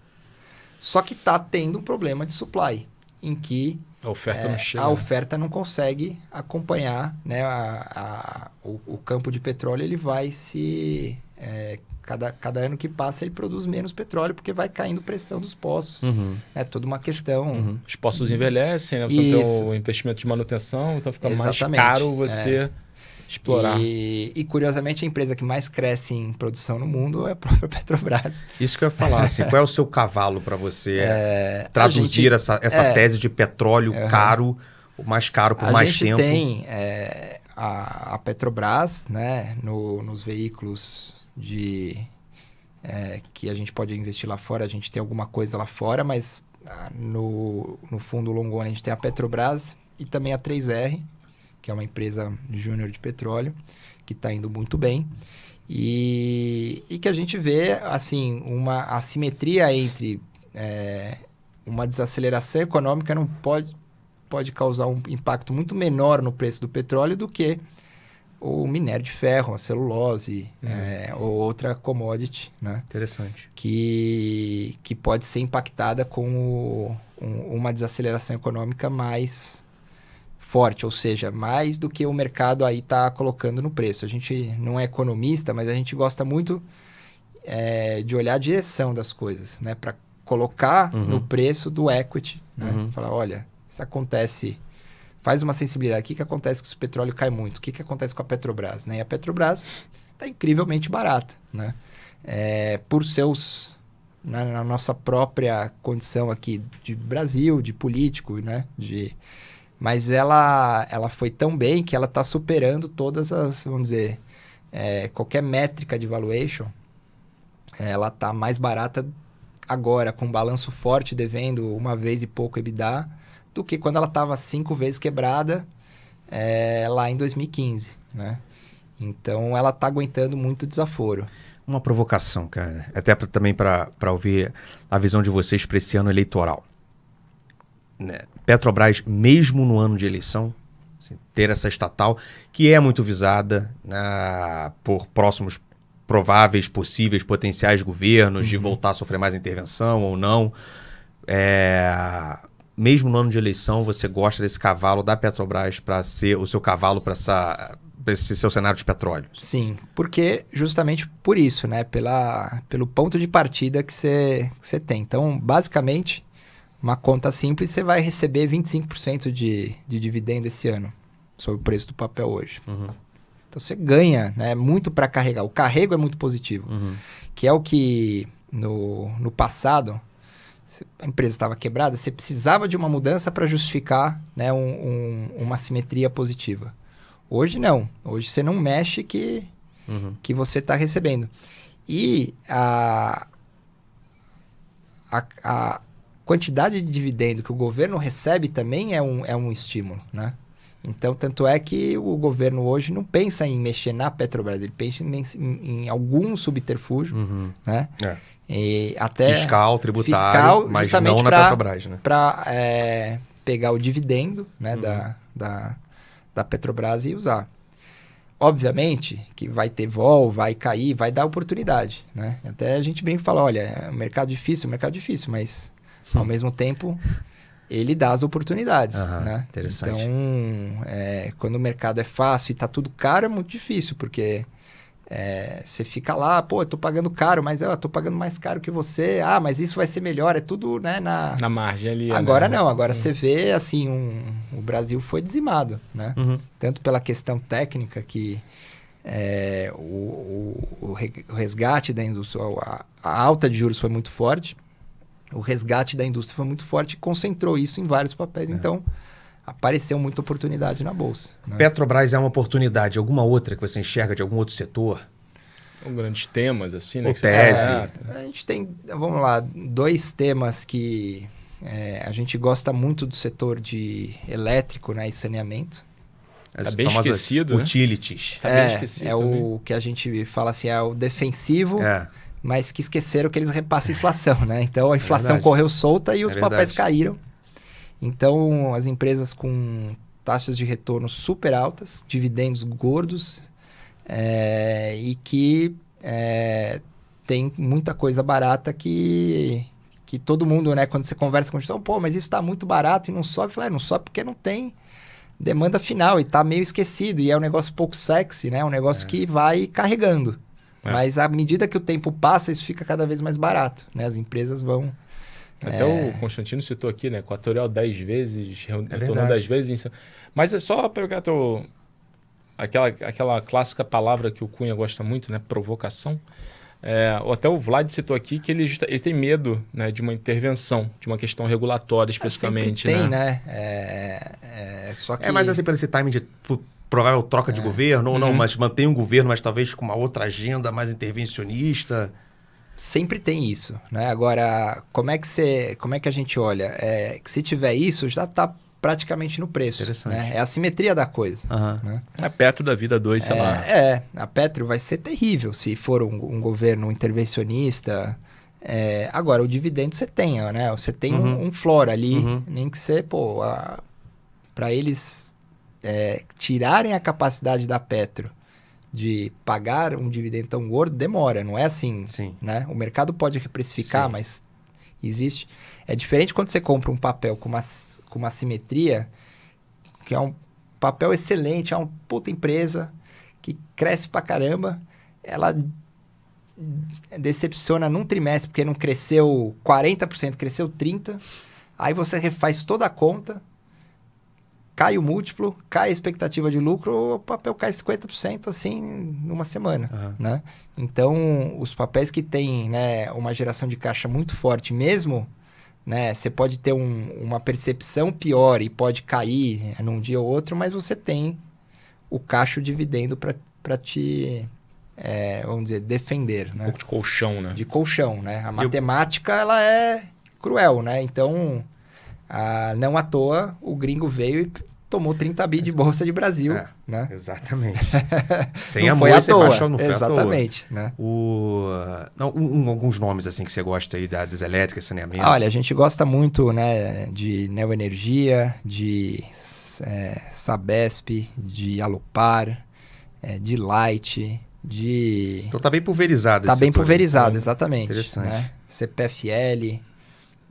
Só que está tendo um problema de supply, em que a oferta, é, não, chega, a oferta não consegue acompanhar, né? A, a, o, o, campo de petróleo ele vai se é, cada, cada ano que passa ele produz menos petróleo porque vai caindo pressão dos poços. Uhum. É toda uma questão. Uhum. Os poços envelhecem, né? você Isso. tem o investimento de manutenção, então fica Exatamente. mais caro é. você é. explorar. E, e, curiosamente, a empresa que mais cresce em produção no mundo é a própria Petrobras. Isso que eu ia falar, assim, qual é o seu cavalo para você é, é traduzir gente, essa, essa é. tese de petróleo uhum. caro, mais caro por a mais tempo? A gente tem a, a Petrobras né, no, nos veículos de é, que a gente pode investir lá fora, a gente tem alguma coisa lá fora, mas ah, no, no fundo longo a gente tem a Petrobras e também a 3R, que é uma empresa júnior de petróleo, que está indo muito bem. E, e que a gente vê, assim, uma assimetria entre é, uma desaceleração econômica não pode, pode causar um impacto muito menor no preço do petróleo do que o minério de ferro, a celulose, uhum. é, ou outra commodity, né? Interessante. Que, que pode ser impactada com o, um, uma desaceleração econômica mais forte, ou seja, mais do que o mercado aí está colocando no preço. A gente não é economista, mas a gente gosta muito é, de olhar a direção das coisas, né? Para colocar uhum. no preço do equity, né? Uhum. Falar, olha, se acontece faz uma sensibilidade. O que, que acontece que o petróleo cai muito? O que, que acontece com a Petrobras? Né? E a Petrobras está incrivelmente barata, né? É, por seus na, na, nossa própria condição aqui de Brasil, de político, né? De, mas ela ela foi tão bem que ela está superando todas as vamos dizer é, qualquer métrica de valuation. Ela está mais barata agora com um balanço forte devendo uma vez e pouco EBITDA do que quando ela estava cinco vezes quebrada é, lá em 2015, né? Então ela está aguentando muito desaforo. Uma provocação, cara. Até pra, também para ouvir a visão de vocês para esse ano eleitoral. Né? Petrobras, mesmo no ano de eleição, assim, ter essa estatal, que é muito visada né, por próximos prováveis, possíveis, potenciais governos uhum. de voltar a sofrer mais intervenção ou não. É, mesmo no ano de eleição, você gosta desse cavalo da Petrobras para ser o seu cavalo para essa esse seu cenário de petróleo? Sim, porque justamente por isso, né? Pela, pelo ponto de partida que você que tem. Então, basicamente, uma conta simples, você vai receber 25% de, de dividendo esse ano, sobre o preço do papel hoje. Uhum. Então você ganha né, é muito para carregar. O carrego é muito positivo, uhum. que é o que no, no passado a empresa estava quebrada, você precisava de uma mudança para justificar né, um, um, uma simetria positiva. Hoje não. Hoje você não mexe que, uhum. que você está recebendo. E a, a, a, quantidade de dividendo que o governo recebe também é um, é um estímulo, né? Então, tanto é que o governo hoje não pensa em mexer na Petrobras, ele pensa em, em algum subterfúgio, uhum. né? É. E até fiscal, tributário, fiscal, mas justamente não na Petrobras, né? Para é, pegar o dividendo né, uhum. da, da, da Petrobras e usar. Obviamente que vai ter vol, vai cair, vai dar oportunidade, né? Até a gente brinca e fala, olha, é um mercado difícil, é um mercado difícil, mas ao hum. mesmo tempo ele dá as oportunidades, uhum, né? Interessante. Então, é, quando o mercado é fácil e está tudo caro, é muito difícil, porque é, você fica lá, pô, eu tô pagando caro, mas eu tô pagando mais caro que você. Ah, mas isso vai ser melhor. É tudo, né, na... Na margem ali. Agora né? não, agora uhum. você vê, assim, um... o Brasil foi dizimado, né? Uhum. Tanto pela questão técnica que é, o, o, o, resgate da indústria, a, a alta de juros foi muito forte, o resgate da indústria foi muito forte e concentrou isso em vários papéis. É. Então apareceu muita oportunidade na bolsa. Né? Petrobras é uma oportunidade. Alguma outra que você enxerga de algum outro setor? Um grandes temas, assim, né? O tese. Ah, a gente tem, vamos lá, dois temas que é, a gente gosta muito do setor de elétrico né, e saneamento. Tá bem esquecido, né? Utilities. Tá é, é também. o que a gente fala assim, é o defensivo, é. mas que esqueceram que eles repassam a inflação, né? Então a inflação é correu solta e é os papéis caíram. Então, as empresas com taxas de retorno super altas, dividendos gordos é, e que é, tem muita coisa barata que, que todo mundo, né, quando você conversa com o fala pô, mas isso está muito barato e não sobe. fala é, não sobe porque não tem demanda final e está meio esquecido. E é um negócio pouco sexy, né? um negócio é. que vai carregando. É. Mas à medida que o tempo passa, isso fica cada vez mais barato. Né? As empresas vão até é... o Constantino citou aqui, né? Equatorial 10 vezes, é retornando 10 vezes. Mas é só pegar teu... aquela, aquela clássica palavra que o Cunha gosta muito, né? Provocação. É, até o Vlad citou aqui que ele, ele tem medo né, de uma intervenção, de uma questão regulatória ah, especificamente. tem, né? né? É, é, é só que... é, mas assim, pelo esse timing de provável troca de é. governo, ou uhum. não, mas mantém um governo, mas talvez com uma outra agenda mais intervencionista sempre tem isso, né? Agora, como é que você, como é que a gente olha? É, que se tiver isso, já está praticamente no preço. Né? É a simetria da coisa. Uhum. Né? A é Petro da vida 2, sei é, lá. É, a Petro vai ser terrível se for um, um governo intervencionista. É, agora, o dividendo você tem, né? Você tem uhum. um, um ali, uhum. nem que você, pô, para eles é, tirarem a capacidade da Petro de pagar um dividendo tão gordo demora, não é assim, Sim. né? O mercado pode reprecificar, Sim. mas existe. É diferente quando você compra um papel com uma, com uma simetria, que é um papel excelente, é uma puta empresa que cresce pra caramba, ela decepciona num trimestre porque não cresceu 40%, cresceu 30%, aí você refaz toda a conta, cai o múltiplo, cai a expectativa de lucro, o papel cai 50% assim numa semana, uhum. né? Então, os papéis que têm né, uma geração de caixa muito forte mesmo, né? Você pode ter um, uma percepção pior e pode cair é, num dia ou outro, mas você tem o caixa o dividendo para te, é, vamos dizer, defender, né? Um pouco de colchão, né? De colchão, né? A matemática, Eu... ela é cruel, né? Então... Ah, não à toa, o gringo veio e tomou 30 bi de bolsa de Brasil, é, né? Exatamente. Sem não amor, você toa. Baixou, não foi Exatamente, né? O, não, um, alguns nomes assim que você gosta aí das elétricas, saneamento. Olha, a gente gosta muito, né, de Neoenergia, de é, Sabesp, de Alupar, é, de Light, de Então tá bem pulverizado Tá bem pulverizado, aí. Então, exatamente. Interessante. Né? CPFL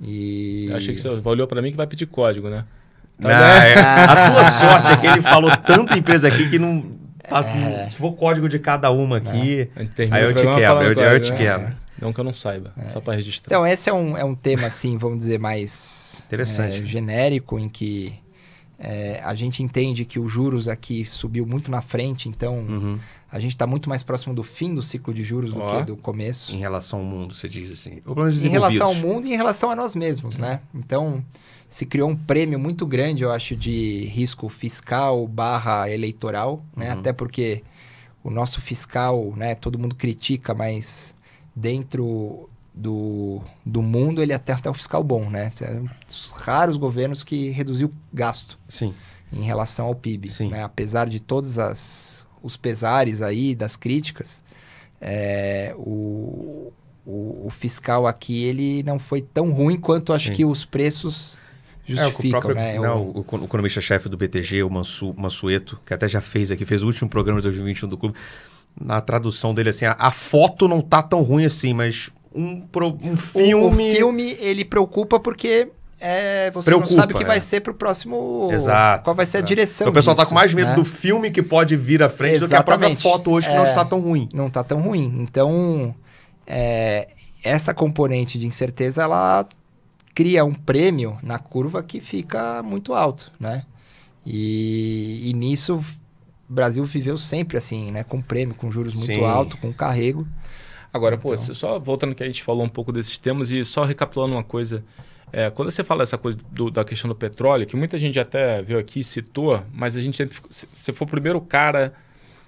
e Eu achei que você olhou para mim que vai pedir código, né? Então, ah, A tua sorte é que ele falou tanta empresa aqui que não. passa é. Se for código de cada uma é. aqui, aí eu te quebro, eu, eu te né? quebro. É. Não que eu não saiba, é. só para registrar. Então, esse é um, é um tema, assim, vamos dizer, mais Interessante. É, genérico, em que é, a gente entende que os juros aqui subiu muito na frente, então uhum. a gente está muito mais próximo do fim do ciclo de juros oh. do que do começo. Em relação ao mundo, você diz assim. Em relação ao mundo e em relação a nós mesmos, né? Então, se criou um prêmio muito grande, eu acho, de risco fiscal barra eleitoral, né? Uhum. Até porque o nosso fiscal, né? Todo mundo critica, mas dentro do, do mundo ele é até é um fiscal bom, né? É um dos raros governos que reduziu gasto. Sim. Em relação ao PIB, Sim. Né? Apesar de todos as, os pesares aí das críticas, é, o, o, o, fiscal aqui ele não foi tão ruim quanto acho Sim. que os preços justificam. É, o próprio né? É não, o, o economista-chefe do BTG, o Mansu, Mansueto, que até já fez aqui, fez o último programa de 2021 do clube, na tradução dele assim, a, a foto não tá tão ruim assim, mas um, pro, um filme... O, o filme, ele preocupa porque é, você Preocupa, não sabe o que é. vai ser pro próximo. Exato. Qual vai ser a é. direção. Então, o pessoal tá disso, tá com mais medo né? do filme que pode vir à frente Exatamente. do que a própria foto hoje que não é, está tão ruim. Não está tão ruim. Então, essa componente de incerteza, ela cria um prêmio na curva que fica muito alto, né? E, e nisso o Brasil viveu sempre assim, né? Com prêmio, com juros muito Sim. alto, com carrego. Agora, então... pô, só voltando que a gente falou um pouco desses temas e só recapitulando uma coisa. É, quando você fala essa coisa do, da questão do petróleo, que muita gente até veio aqui citou, mas a gente você foi o primeiro cara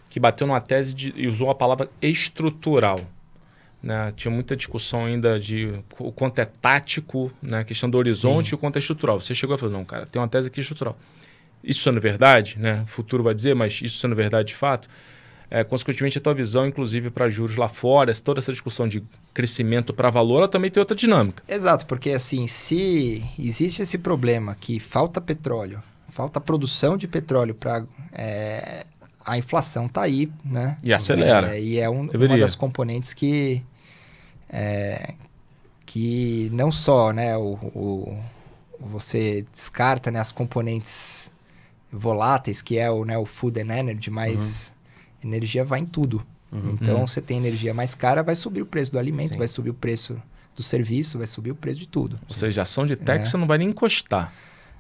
que bateu numa tese de, e usou a palavra estrutural. Né? Tinha muita discussão ainda de o quanto é tático, né? a questão do horizonte Sim. e o quanto é estrutural. Você chegou e falou, não, cara, tem uma tese aqui estrutural. Isso sendo é verdade, né? o futuro vai dizer, mas isso sendo é verdade de fato, é, consequentemente a tua visão, inclusive, para juros lá fora, toda essa discussão de crescimento para valor, ela também tem outra dinâmica. Exato, porque assim, se existe esse problema que falta petróleo, falta produção de petróleo para... É a inflação está aí, né? E acelera. É, e é um, uma das componentes que é, que não só né, o, o, você descarta né, as componentes voláteis, que é o, né, o food and energy, mas uhum. energia vai em tudo. Uhum. Então, uhum. você tem energia mais cara, vai subir o preço do alimento, Sim. vai subir o preço do serviço, vai subir o preço de tudo. Ou seja, ação de tech é. você não vai nem encostar.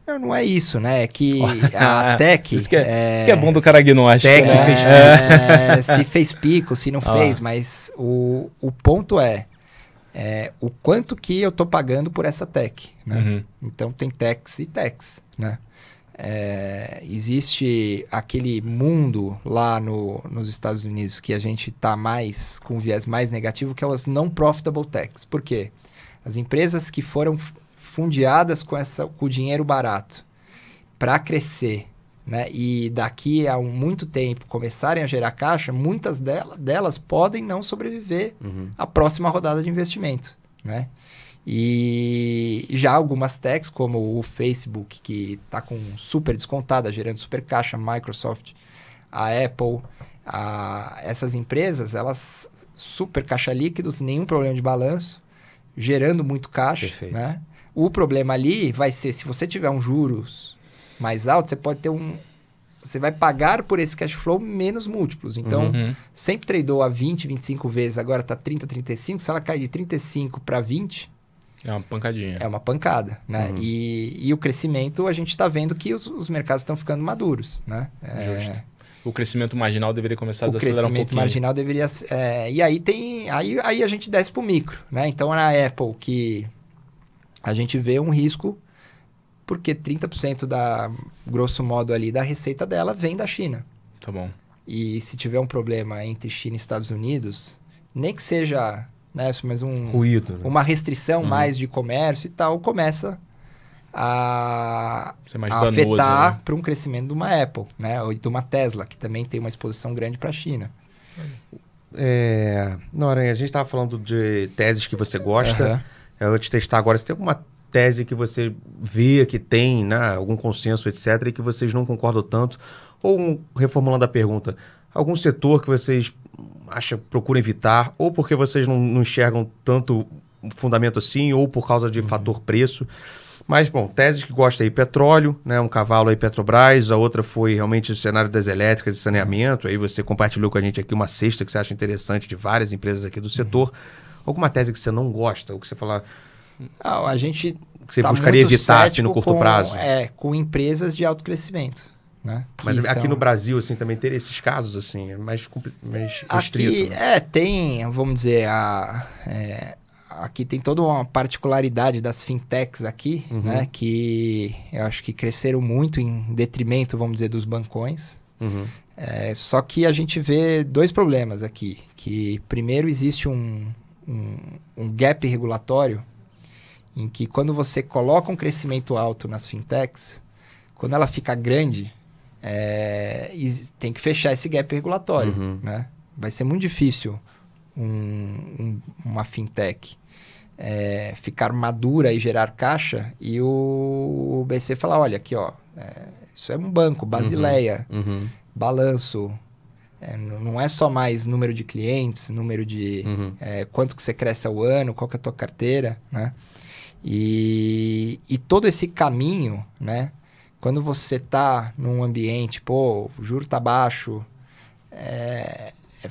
Não é isso, né? É que a ah, tech. isso, que é, é, isso que é bom do cara agnóstico. Tech fez né? pico. É, é. se fez pico, se não ah. fez, mas o, o ponto é: é, o quanto que eu estou pagando por essa tech. Né? Uhum. Então tem techs e techs. Né? É, existe aquele mundo lá no, nos Estados Unidos que a gente está mais com um viés mais negativo, que é as não profitable techs. Por quê? As empresas que foram fundiadas com, essa, com o dinheiro barato para crescer né? E daqui a um, muito tempo começarem a gerar caixa, muitas delas, delas podem não sobreviver uhum. à próxima rodada de investimento. Né? E já algumas techs, como o Facebook, que está com super descontada, gerando super caixa, Microsoft, a Apple, a, essas empresas, elas super caixa líquidos, nenhum problema de balanço, gerando muito caixa. Né? O problema ali vai ser se você tiver um juros mais alto, você pode ter um. Você vai pagar por esse cash flow menos múltiplos. Então, uhum. sempre tradou a 20, 25 vezes, agora está 30, 35. Se ela cair de 35 para 20, é uma pancadinha. É uma pancada, né? Uhum. E, e o crescimento, a gente está vendo que os, os mercados estão ficando maduros, né? É... O crescimento marginal deveria começar a desacelerar um pouquinho. O crescimento marginal deveria... É... e aí tem... Aí, aí a gente desce para o micro, né? Então, na Apple, que a gente vê um risco porque 30% da, grosso modo ali, da receita dela vem da China. Tá bom. E se tiver um problema entre China e Estados Unidos, nem que seja né, mas um, Ruído, né? uma restrição uhum. mais de comércio e tal, começa a, a afetar né? para um crescimento de uma Apple, né? Ou de uma Tesla, que também tem uma exposição grande para a China. É, não, a gente estava falando de teses que você gosta. Uhum. Eu vou te testar agora. Você tem alguma tese que você vê que tem né, algum consenso, etc., e que vocês não concordam tanto? Ou, reformulando a pergunta, algum setor que vocês acham, procuram evitar, ou porque vocês não, não enxergam tanto fundamento assim, ou por causa de uhum. fator preço? Mas, bom, teses que gosta aí, petróleo, né? Um cavalo aí, Petrobras, a outra foi realmente o cenário das elétricas e saneamento. Aí você compartilhou com a gente aqui uma cesta que você acha interessante de várias empresas aqui do uhum. setor. Alguma tese que você não gosta, ou que você fala, não, ah, a gente. Que você tá buscaria evitar assim, no curto com, prazo? É, com empresas de alto crescimento. Né? Mas são... aqui no Brasil, assim, também ter esses casos, assim, é mais, mais restrito. Aqui, né? É, tem, vamos dizer, a, é, aqui tem toda uma particularidade das fintechs aqui, uhum. né? Que eu acho que cresceram muito em detrimento, vamos dizer, dos bancões. Uhum. É, só que a gente vê dois problemas aqui. Que primeiro existe um, um, um gap regulatório em que quando você coloca um crescimento alto nas fintechs, quando ela fica grande, é, tem que fechar esse gap regulatório, uhum. né? Vai ser muito difícil um, um, uma fintech é, ficar madura e gerar caixa e o, o BC falar, olha aqui, ó, é, isso é um banco, Basileia, uhum. Uhum. balanço, é, não é só mais número de clientes, número de uhum. é, quanto que você cresce ao ano, qual que é a tua carteira, né? E, e todo esse caminho, né? Quando você tá num ambiente, pô, o juro tá baixo, é, é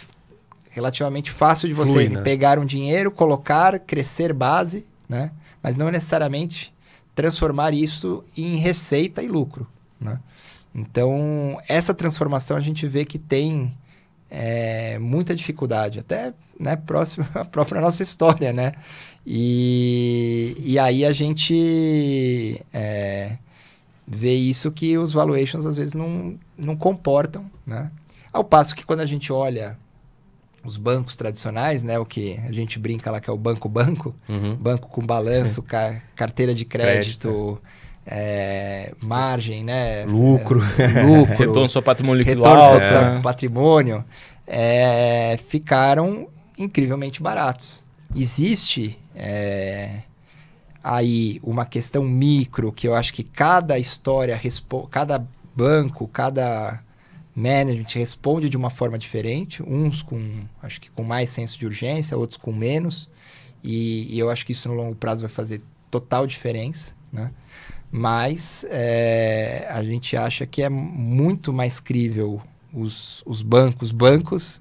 relativamente fácil de você Flui, né? pegar um dinheiro, colocar, crescer base, né? Mas não necessariamente transformar isso em receita e lucro, né? Então, essa transformação a gente vê que tem é, muita dificuldade, até né, próximo à própria nossa história, né? E, e aí a gente é, vê isso que os valuations às vezes não, não comportam, né? Ao passo que quando a gente olha os bancos tradicionais, né? O que a gente brinca lá que é o banco-banco, uhum. banco com balanço, ca carteira de crédito, crédito. É, margem, né? Lucro. lucro retorno sobre patrimônio retorno né? é. patrimônio. ficaram incrivelmente baratos existe é, aí uma questão micro que eu acho que cada história, cada banco, cada management responde de uma forma diferente, uns com, acho que com mais senso de urgência, outros com menos, e, e eu acho que isso no longo prazo vai fazer total diferença, né? Mas é, a gente acha que é muito mais crível os, os bancos, bancos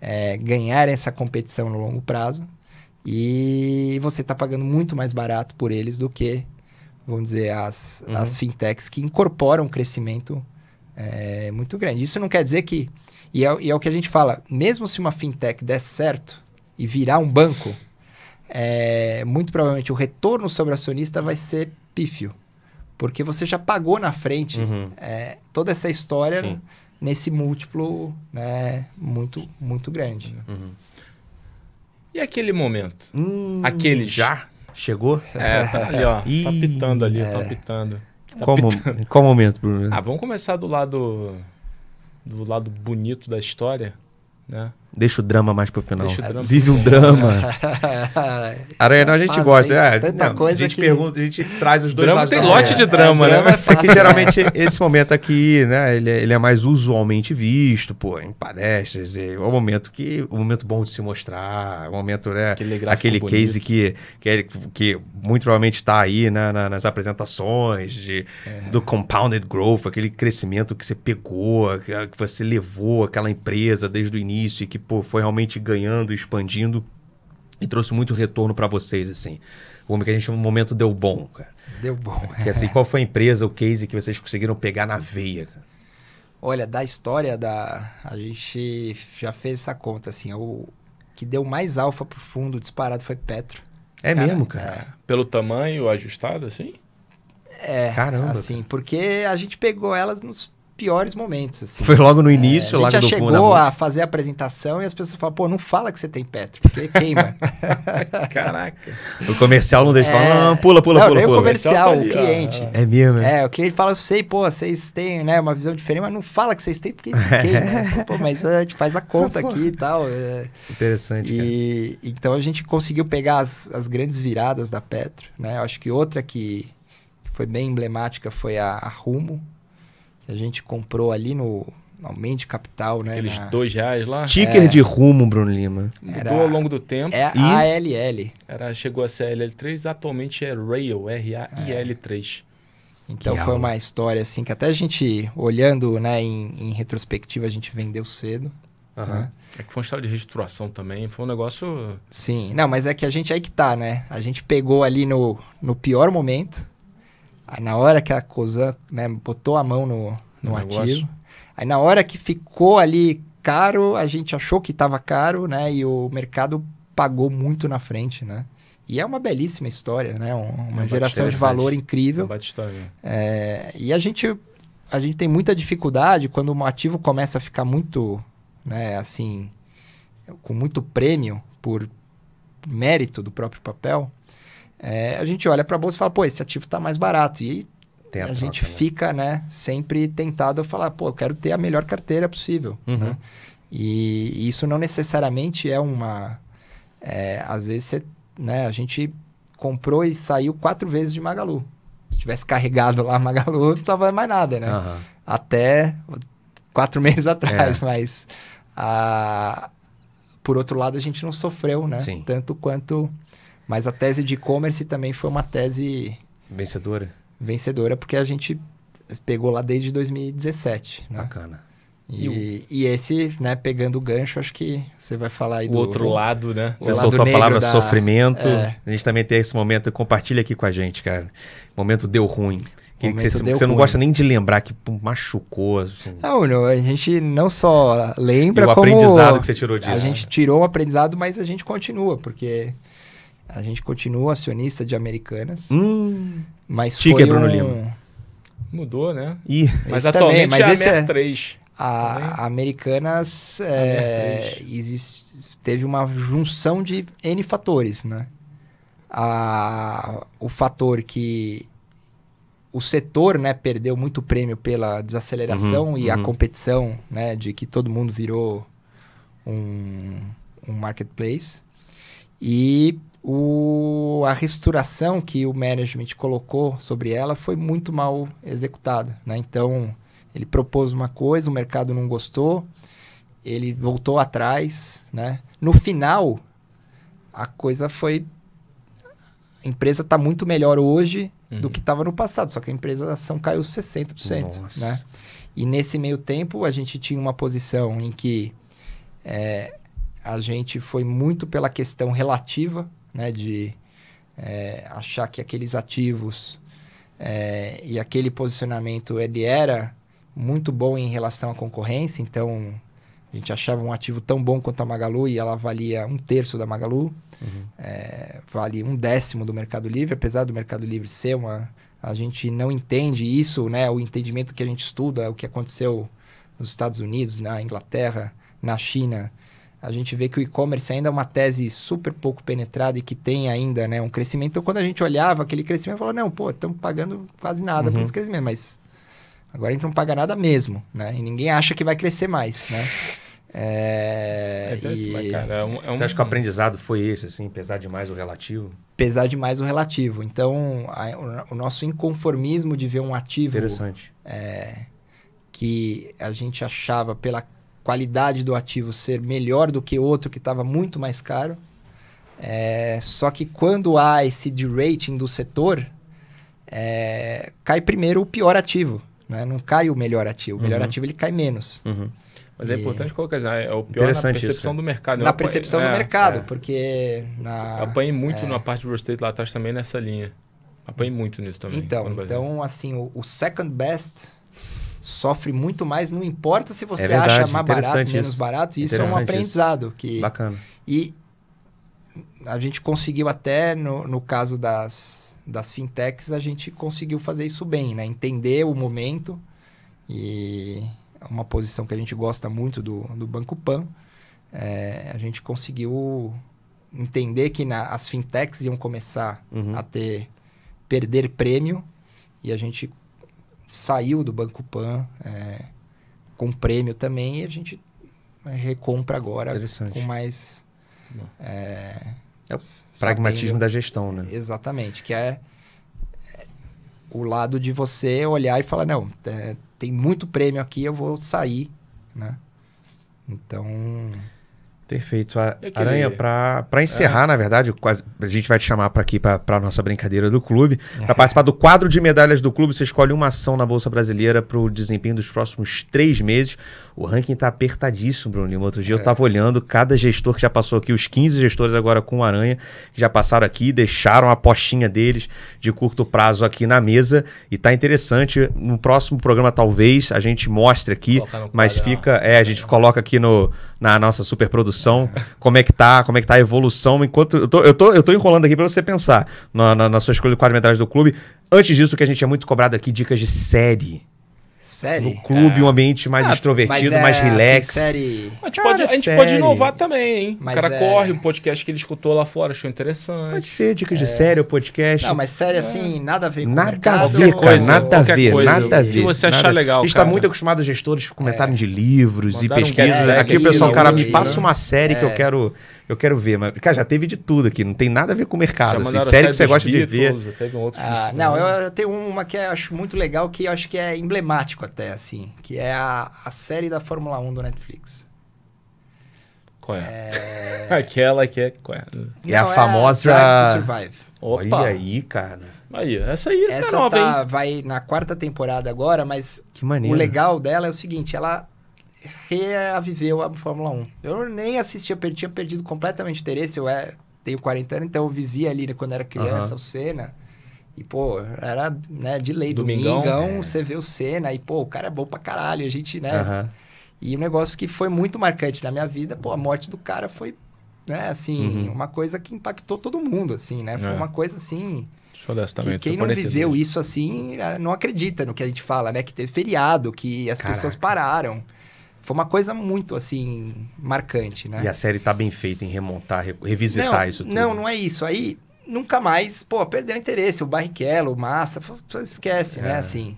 é, ganharem essa competição no longo prazo e você está pagando muito mais barato por eles do que, vamos dizer, as, uhum. as fintechs que incorporam um crescimento é, muito grande. Isso não quer dizer que. E é, e é o que a gente fala, mesmo se uma fintech der certo e virar um banco, é, muito provavelmente o retorno sobre acionista vai ser pífio. Porque você já pagou na frente uhum. é, toda essa história Sim. nesse múltiplo né, muito, muito grande. Uhum. E aquele momento? Hum, aquele já? Chegou? É, tá ali, ó. Ih, tá pitando ali, tá é. tá pitando. Tá qual, pitando. qual momento, Bruno? Ah, vamos começar do lado do lado bonito da história, né? Deixa o drama mais pro final. Vive um drama. Aranha, a é gente gosta. É, não, coisa a gente que... pergunta, a gente traz os dois drama lados. Tem lote de drama, é, né? Drama é, fácil, é, que geralmente esse momento aqui, né? Ele é, ele é mais usualmente visto, pô, em palestras. É o momento que. O momento bom de se mostrar. O momento, né? Aquele, aquele case que, que, que, muito provavelmente está aí né, na, nas apresentações de, é. do compounded growth, aquele crescimento que você pegou, que, que você levou aquela empresa desde o início e que que pô, foi realmente ganhando, expandindo e trouxe muito retorno para vocês, assim? O homem que a gente chama momento deu bom, cara. Deu bom. Que, assim, qual foi a empresa, o case que vocês conseguiram pegar na veia, cara? Olha, da história da. A gente já fez essa conta, assim. O que deu mais alfa pro fundo disparado foi Petro. É cara, mesmo, cara? É... Pelo tamanho ajustado, assim? É. Caramba. Assim, cara. porque a gente pegou elas nos piores momentos. Assim. Foi logo no é, início, é, lá do fundo. A gente já chegou a fazer a apresentação e as pessoas falam, pô, não fala que você tem Petro, porque queima. Caraca. O comercial não deixa é... falar, não, ah, pula, pula, não, pula. pula. o comercial, o, o cliente. é mesmo? Né? É, o cliente fala, eu sei, pô, vocês têm né, uma visão diferente, mas não fala que vocês têm, porque isso queima. né? Pô, mas a gente faz a conta aqui e tal. É... Interessante, e, cara. Então a gente conseguiu pegar as, as grandes viradas da Petro, né? Eu acho que outra que foi bem emblemática foi a, a Rumo, a gente comprou ali no de Capital, né? Aqueles na... dois reais lá? Ticker é... de rumo, Bruno Lima. Era... Mudou ao longo do tempo. É e... ALL. Era, chegou a ser ALL3, atualmente é Rail, R-A-I-L-3. É. Então que foi aula. uma história assim que até a gente, olhando né, em, em retrospectiva, a gente vendeu cedo. Uhum. É que foi uma história de reestruturação também, foi um negócio. Sim, não, mas é que a gente aí que tá, né? A gente pegou ali no, no pior momento, Aí na hora que a COSAN né, botou a mão no, no ativo, aí na hora que ficou ali caro, a gente achou que estava caro, né? E o mercado pagou muito na frente, né? E é uma belíssima história, né? Um, uma é geração de valor incrível. É história. É, e a gente, a gente tem muita dificuldade quando um ativo começa a ficar muito, né? Assim, com muito prêmio por mérito do próprio papel é, a gente olha para a bolsa e fala, pô, esse ativo está mais barato. E a, a, gente né? fica, né, sempre tentado a falar, pô, eu quero ter a melhor carteira possível. Uhum. Né? E, e, isso não necessariamente é uma. É, às vezes né, a gente comprou e saiu quatro vezes de Magalu. Se tivesse carregado lá Magalu, não precisava mais nada, né? Uhum. Até quatro meses atrás, é. mas a, por outro lado a gente não sofreu, né? Sim. Tanto quanto mas a tese de e-commerce também foi uma tese. Vencedora? Vencedora, porque a gente pegou lá desde 2017. Né? Bacana. E, e, esse, né, pegando o gancho, acho que você vai falar aí do... O outro lado, né? Você lado soltou a palavra da... sofrimento. É. A gente também tem esse momento. Compartilha aqui com a gente, cara. Momento deu ruim. Que, que você, você não gosta nem de lembrar que machucou. Assim. Não, não, a gente não só lembra e o como... aprendizado que você tirou disso. A gente tirou o aprendizado, mas a gente continua, porque a gente continua acionista de Americanas. Hum, mas Chique, foi Bruno um... Lima. Mudou, né? Ih. Mas esse atualmente também, mas é a 3. É a, a Americanas é, existe, teve uma junção de N fatores, né? A, o fator que o setor né, perdeu muito prêmio pela desaceleração uhum, e uhum. a competição né, de que todo mundo virou um, um marketplace. E o, a reestruturação que o management colocou sobre ela foi muito mal executada. Né? Então, ele propôs uma coisa, o mercado não gostou, ele voltou atrás. Né? No final, a coisa foi. A empresa está muito melhor hoje uhum. do que estava no passado, só que a empresa a ação caiu 60%. Né? Nossa. Né? E nesse meio tempo, a gente tinha uma posição em que é, a gente foi muito pela questão relativa né? De é, achar que aqueles ativos é, e aquele posicionamento ele era muito bom em relação à concorrência, então a gente achava um ativo tão bom quanto a Magalu e ela valia um terço da Magalu, uhum. é, vale um décimo do Mercado Livre, apesar do Mercado Livre ser uma. A gente não entende isso, né? O entendimento que a gente estuda, o que aconteceu nos Estados Unidos, na Inglaterra, na China, a gente vê que o e-commerce ainda é uma tese super pouco penetrada e que tem ainda né, um crescimento. Então, quando a gente olhava aquele crescimento, falou, não, pô, estamos pagando quase nada uhum. por esse crescimento, mas agora a gente não paga nada mesmo, né? E ninguém acha que vai crescer mais, né? É, é, né, e... cara, é, um, é um... Você acha que o aprendizado foi esse, assim, pesar demais o relativo? Pesar demais o relativo. Então, a, o, o, nosso inconformismo de ver um ativo... Interessante. É, que a gente achava pela qualidade do ativo ser melhor do que outro que estava muito mais caro. É, só que quando há esse derating do setor, é, cai primeiro o pior ativo, né? não cai o melhor ativo. O melhor uhum. ativo ele cai menos. Uhum. Mas é e... é importante colocar, né? é o pior na percepção isso, do mercado. Né? Na percepção é, do é, mercado, porque... Na... Apanhei muito é. na parte do real estate lá atrás também nessa linha. Apanhei muito nisso também. Então, então assim, o, o second best sofre muito mais, não importa se você é verdade, acha mais barato, menos barato, isso é um aprendizado. Que, Bacana. E a gente conseguiu até, no, no caso das, das fintechs, a gente conseguiu fazer isso bem, né? Entender o momento e é uma posição que a gente gosta muito do, do Banco Pan, é, a gente conseguiu entender que na, as fintechs iam começar uhum. a ter perder prêmio e a gente saiu do Banco Pan é, com prêmio também e a gente é, recompra agora com mais. É, é o pragmatismo da gestão, né? Exatamente, que é, é o lado de você olhar e falar, não, é, tem muito prêmio aqui, eu vou sair, né? Então... Perfeito. A Aranha, para encerrar, é. na verdade, quase, a gente vai te chamar para aqui para a nossa brincadeira do clube. É. Para participar do quadro de medalhas do clube, você escolhe uma ação na Bolsa Brasileira para o desempenho dos próximos três meses. O ranking tá apertadíssimo, Bruno Lima. Outro dia é. eu tava olhando cada gestor que já passou aqui, os 15 gestores agora com o Aranha, que já passaram aqui, deixaram a postinha deles de curto prazo aqui na mesa. E tá interessante. No próximo programa, talvez, a gente mostre aqui, mas fica. É, a gente coloca aqui no, na nossa superprodução como é que tá, como é que tá a evolução. Enquanto. Eu tô, eu tô, eu tô enrolando aqui para você pensar na, na, na sua escolha do quadro do clube. Antes disso, que a gente é muito cobrado aqui, dicas de série. Série? No clube, é. um ambiente mais ah, extrovertido, é, mais relax. Assim, série... A gente, cara, pode, a gente série. pode inovar também, hein? Mas o cara é... corre, um podcast que ele escutou lá fora, achou interessante. Pode ser, dicas de é. série, podcast. Não, mas série é. assim, nada a ver com Nada a ver, cara, coisa, nada a ver, coisa, nada a ver. Se você achar nada... legal, A gente tá muito acostumado a gestores comentarem é. de livros Mandaram e pesquisas. Um Aqui o pessoal, cara, né? me passa uma série que eu quero eu quero ver, mas, cara, já teve de tudo aqui, não tem nada a ver com o mercado. Assim, série, que você gosta Beatles, de ver. Teve um outro ah, não, eu, eu, tenho uma que eu acho muito legal, que eu acho que é emblemático até, assim, que é a, a série da Fórmula 1 do Netflix. Qual é? é... Aquela que é. Qual é? é a é famosa. É Drive to Survive. Opa. Olha aí, cara. Aí, essa aí tá essa tá nova, tá, hein? Vai na quarta temporada agora, mas que o legal dela é o seguinte: ela reaviveu a Fórmula 1. Eu nem assistia, tinha perdido completamente interesse. Eu é, tenho 40 anos, então eu vivia ali né, quando era criança, uhum. o Senna. E, pô, era né, de lei. Domingão, Domingão é. você vê o Senna. E, pô, o cara é bom pra caralho. A gente, né? Uhum. E um negócio que foi muito marcante na minha vida, pô, a morte do cara foi, né, assim, uhum. uma coisa que impactou todo mundo, assim, né? Foi é. uma coisa assim. Tá que quem não viveu isso assim é, não acredita no que a gente fala, né? Que teve feriado, que as Caraca. pessoas pararam. Foi uma coisa muito, assim, marcante, né? E a série tá bem feita em remontar, revisitar não, isso tudo. Não, não é isso. Aí, nunca mais, pô, perdeu o interesse. O Barrichello, o Massa, esquece, né, é. né? Assim.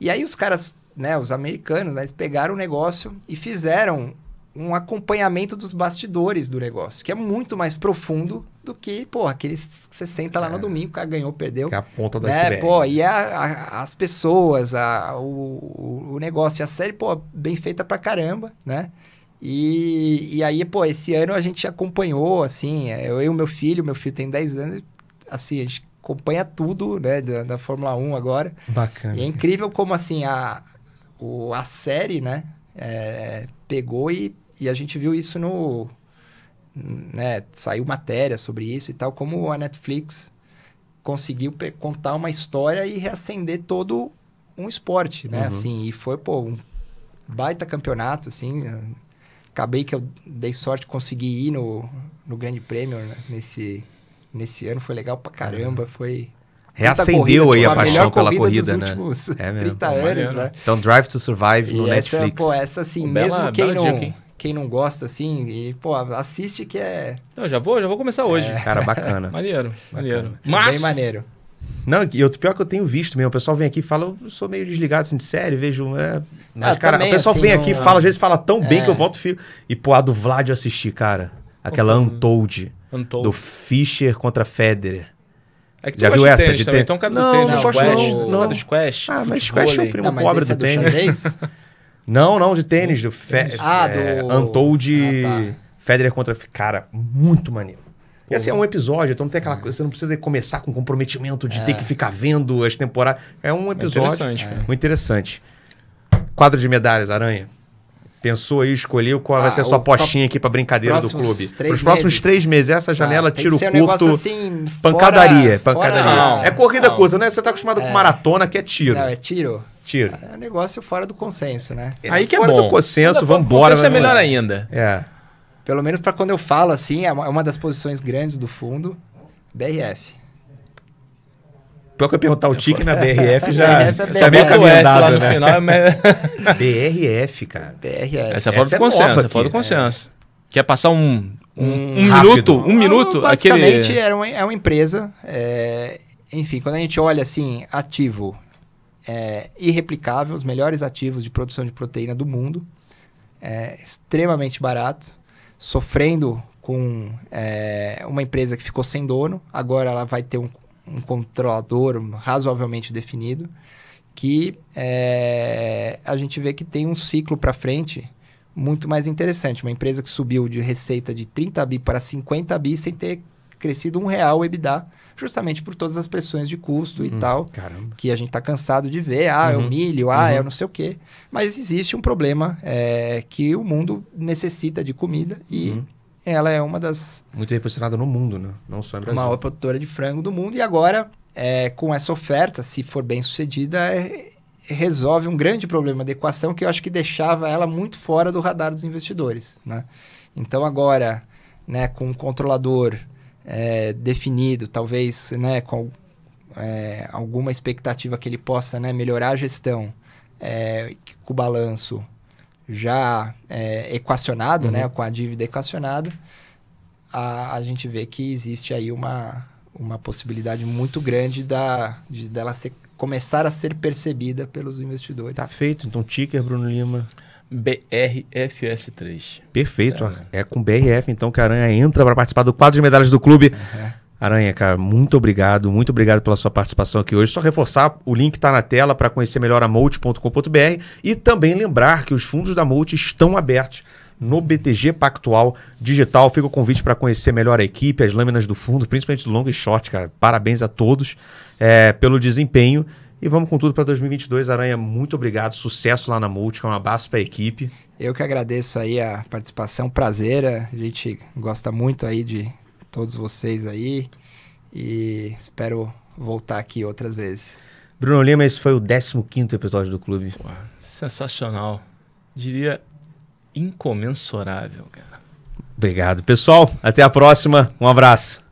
E aí os caras, né, os americanos, né, eles pegaram o negócio e fizeram um acompanhamento dos bastidores do negócio, que é muito mais profundo do que, pô, aqueles que você senta lá é. no domingo, cara ganhou, perdeu. Que é a ponta da série É, Pô, e a, a, as pessoas, a, o, o negócio, a série, pô, bem feita pra caramba, né? E, e aí, pô, esse ano a gente acompanhou, assim, é, eu e o meu filho, meu filho tem 10 anos, assim, a gente acompanha tudo, né, da, da Fórmula 1 agora. Bacana. E é incrível como, assim, a, o, a série, né, é, pegou e e a gente viu isso no. Né, saiu matéria sobre isso e tal, como a Netflix conseguiu contar uma história e reacender todo um esporte, né? Uhum. Assim, e foi, pô, um baita campeonato, assim. Acabei que eu dei sorte, consegui ir no, no Grande Prêmio né? nesse, nesse ano. Foi legal pra caramba, foi... Reacendeu corrida, aí tipo, a, a paixão pela corrida, né? É mesmo. 30 anos, né? Então, Drive to Survive e no essa, Netflix. Pô, essa assim, o mesmo bela, quem não... Dia, quem não gosta, assim, e, pô, assiste que é. Não, já vou, já vou começar hoje. É. Cara, bacana. maneiro, maneiro. Mas... Bem maneiro. Não, o pior que eu tenho visto mesmo. O pessoal vem aqui e fala, eu sou meio desligado assim, de série, vejo. É... Ah, mas, ah, cara, o pessoal assim, vem aqui e é. fala, às vezes fala tão é. bem que eu é. volto fio. E, pô, a do Vlad eu assisti, cara. Aquela uhum. Untold, Untold. Do Fischer contra Federer. É que já viu essa de tênis? Tem... Então, é cara, não, tênis, não, né? não, gosto, não, não. não. Squash, ah, mas Squash é o primo não, pobre do, do tênis. Não, não, de tênis. Do Fe... Ah, é, do... Antou de ah, tá. Federer contra... Cara, muito maneiro. E assim, é um episódio, então não tem aquela coisa, você não precisa começar com comprometimento de é. ter que ficar vendo as temporadas. É um é episódio interessante, é. muito interessante. Quadro de medalhas, Aranha. Pensou aí, escolheu qual ah, vai ser a sua postinha aqui para brincadeira do clube. os próximos meses. três meses, essa ah, janela, ah, tiro um curto. Assim, pancadaria. Fora, pancadaria. Fora, é corrida não. curta, né? Você tá acostumado é. com maratona, que é tiro. Não, é tiro. É um negócio fora do consenso, né? É, Aí que é fora bom. do consenso, vamos embora. Isso é melhor ainda. É. Pelo menos para quando eu falo assim, é, é uma das posições grandes do fundo, BRF. Pior que eu perguntar o é TIC na BRF já, BRF é BRF. já meio caminhado, lá no né? final. É Mas... BRF, cara. BRF. Essa é fora do consenso, essa fora do né? consenso. É. Quer passar um, um, hum, um, um minuto? Um ah, minuto? Basicamente, aquele... é, uma, é uma empresa. É, enfim, quando a gente olha assim, ativo, é, irreplicável, os melhores ativos de produção de proteína do mundo, é, extremamente barato, sofrendo com é, uma empresa que ficou sem dono, agora ela vai ter um, um controlador razoavelmente definido, que é, a gente vê que tem um ciclo para frente muito mais interessante. Uma empresa que subiu de receita de 30 bi para 50 bi sem ter crescido um real o EBITDA, justamente por todas as pressões de custo e hum, tal, caramba. que a gente está cansado de ver. Ah, é uhum. é o milho, ah, é uhum. é o não sei o quê. Mas existe um problema é, que o mundo necessita de comida e uhum. ela é uma das... Muito posicionada no mundo, né? Não só no Brasil. maior produtora de frango do mundo e agora, é, com essa oferta, se for bem sucedida, é, resolve um grande problema de equação que eu acho que deixava ela muito fora do radar dos investidores, né? Então agora, né, com o controlador é, definido, talvez né, com é, alguma expectativa que ele possa né, melhorar a gestão é, com o balanço já é, equacionado, né, uhum. né, com a dívida equacionada, a, a gente vê que existe aí uma, uma possibilidade muito grande da, de, dela ser, começar a ser percebida pelos investidores. Tá feito, então ticker, Bruno Lima. BRFS3. Perfeito. É com BRF, então, que a Aranha entra para participar do quadro de medalhas do clube. Uhum. Aranha, cara, muito obrigado, muito obrigado pela sua participação aqui hoje. Só reforçar, o link está na tela para conhecer melhor a Mold.com.br e também lembrar que os fundos da Mold estão abertos no BTG Pactual Digital. Fica o convite para conhecer melhor a equipe, as lâminas do fundo, principalmente do longo e short, cara. Parabéns a todos é, pelo desempenho e vamos com tudo para 2022. Aranha, muito obrigado. Sucesso lá na Multica. Um abraço para a equipe. Eu que agradeço aí a participação. Prazer. A gente gosta muito aí de todos vocês aí. E espero voltar aqui outras vezes. Bruno Lima, esse foi o 15º episódio do Clube. sensacional. Diria incomensurável, cara. Obrigado, pessoal. Até a próxima. Um abraço.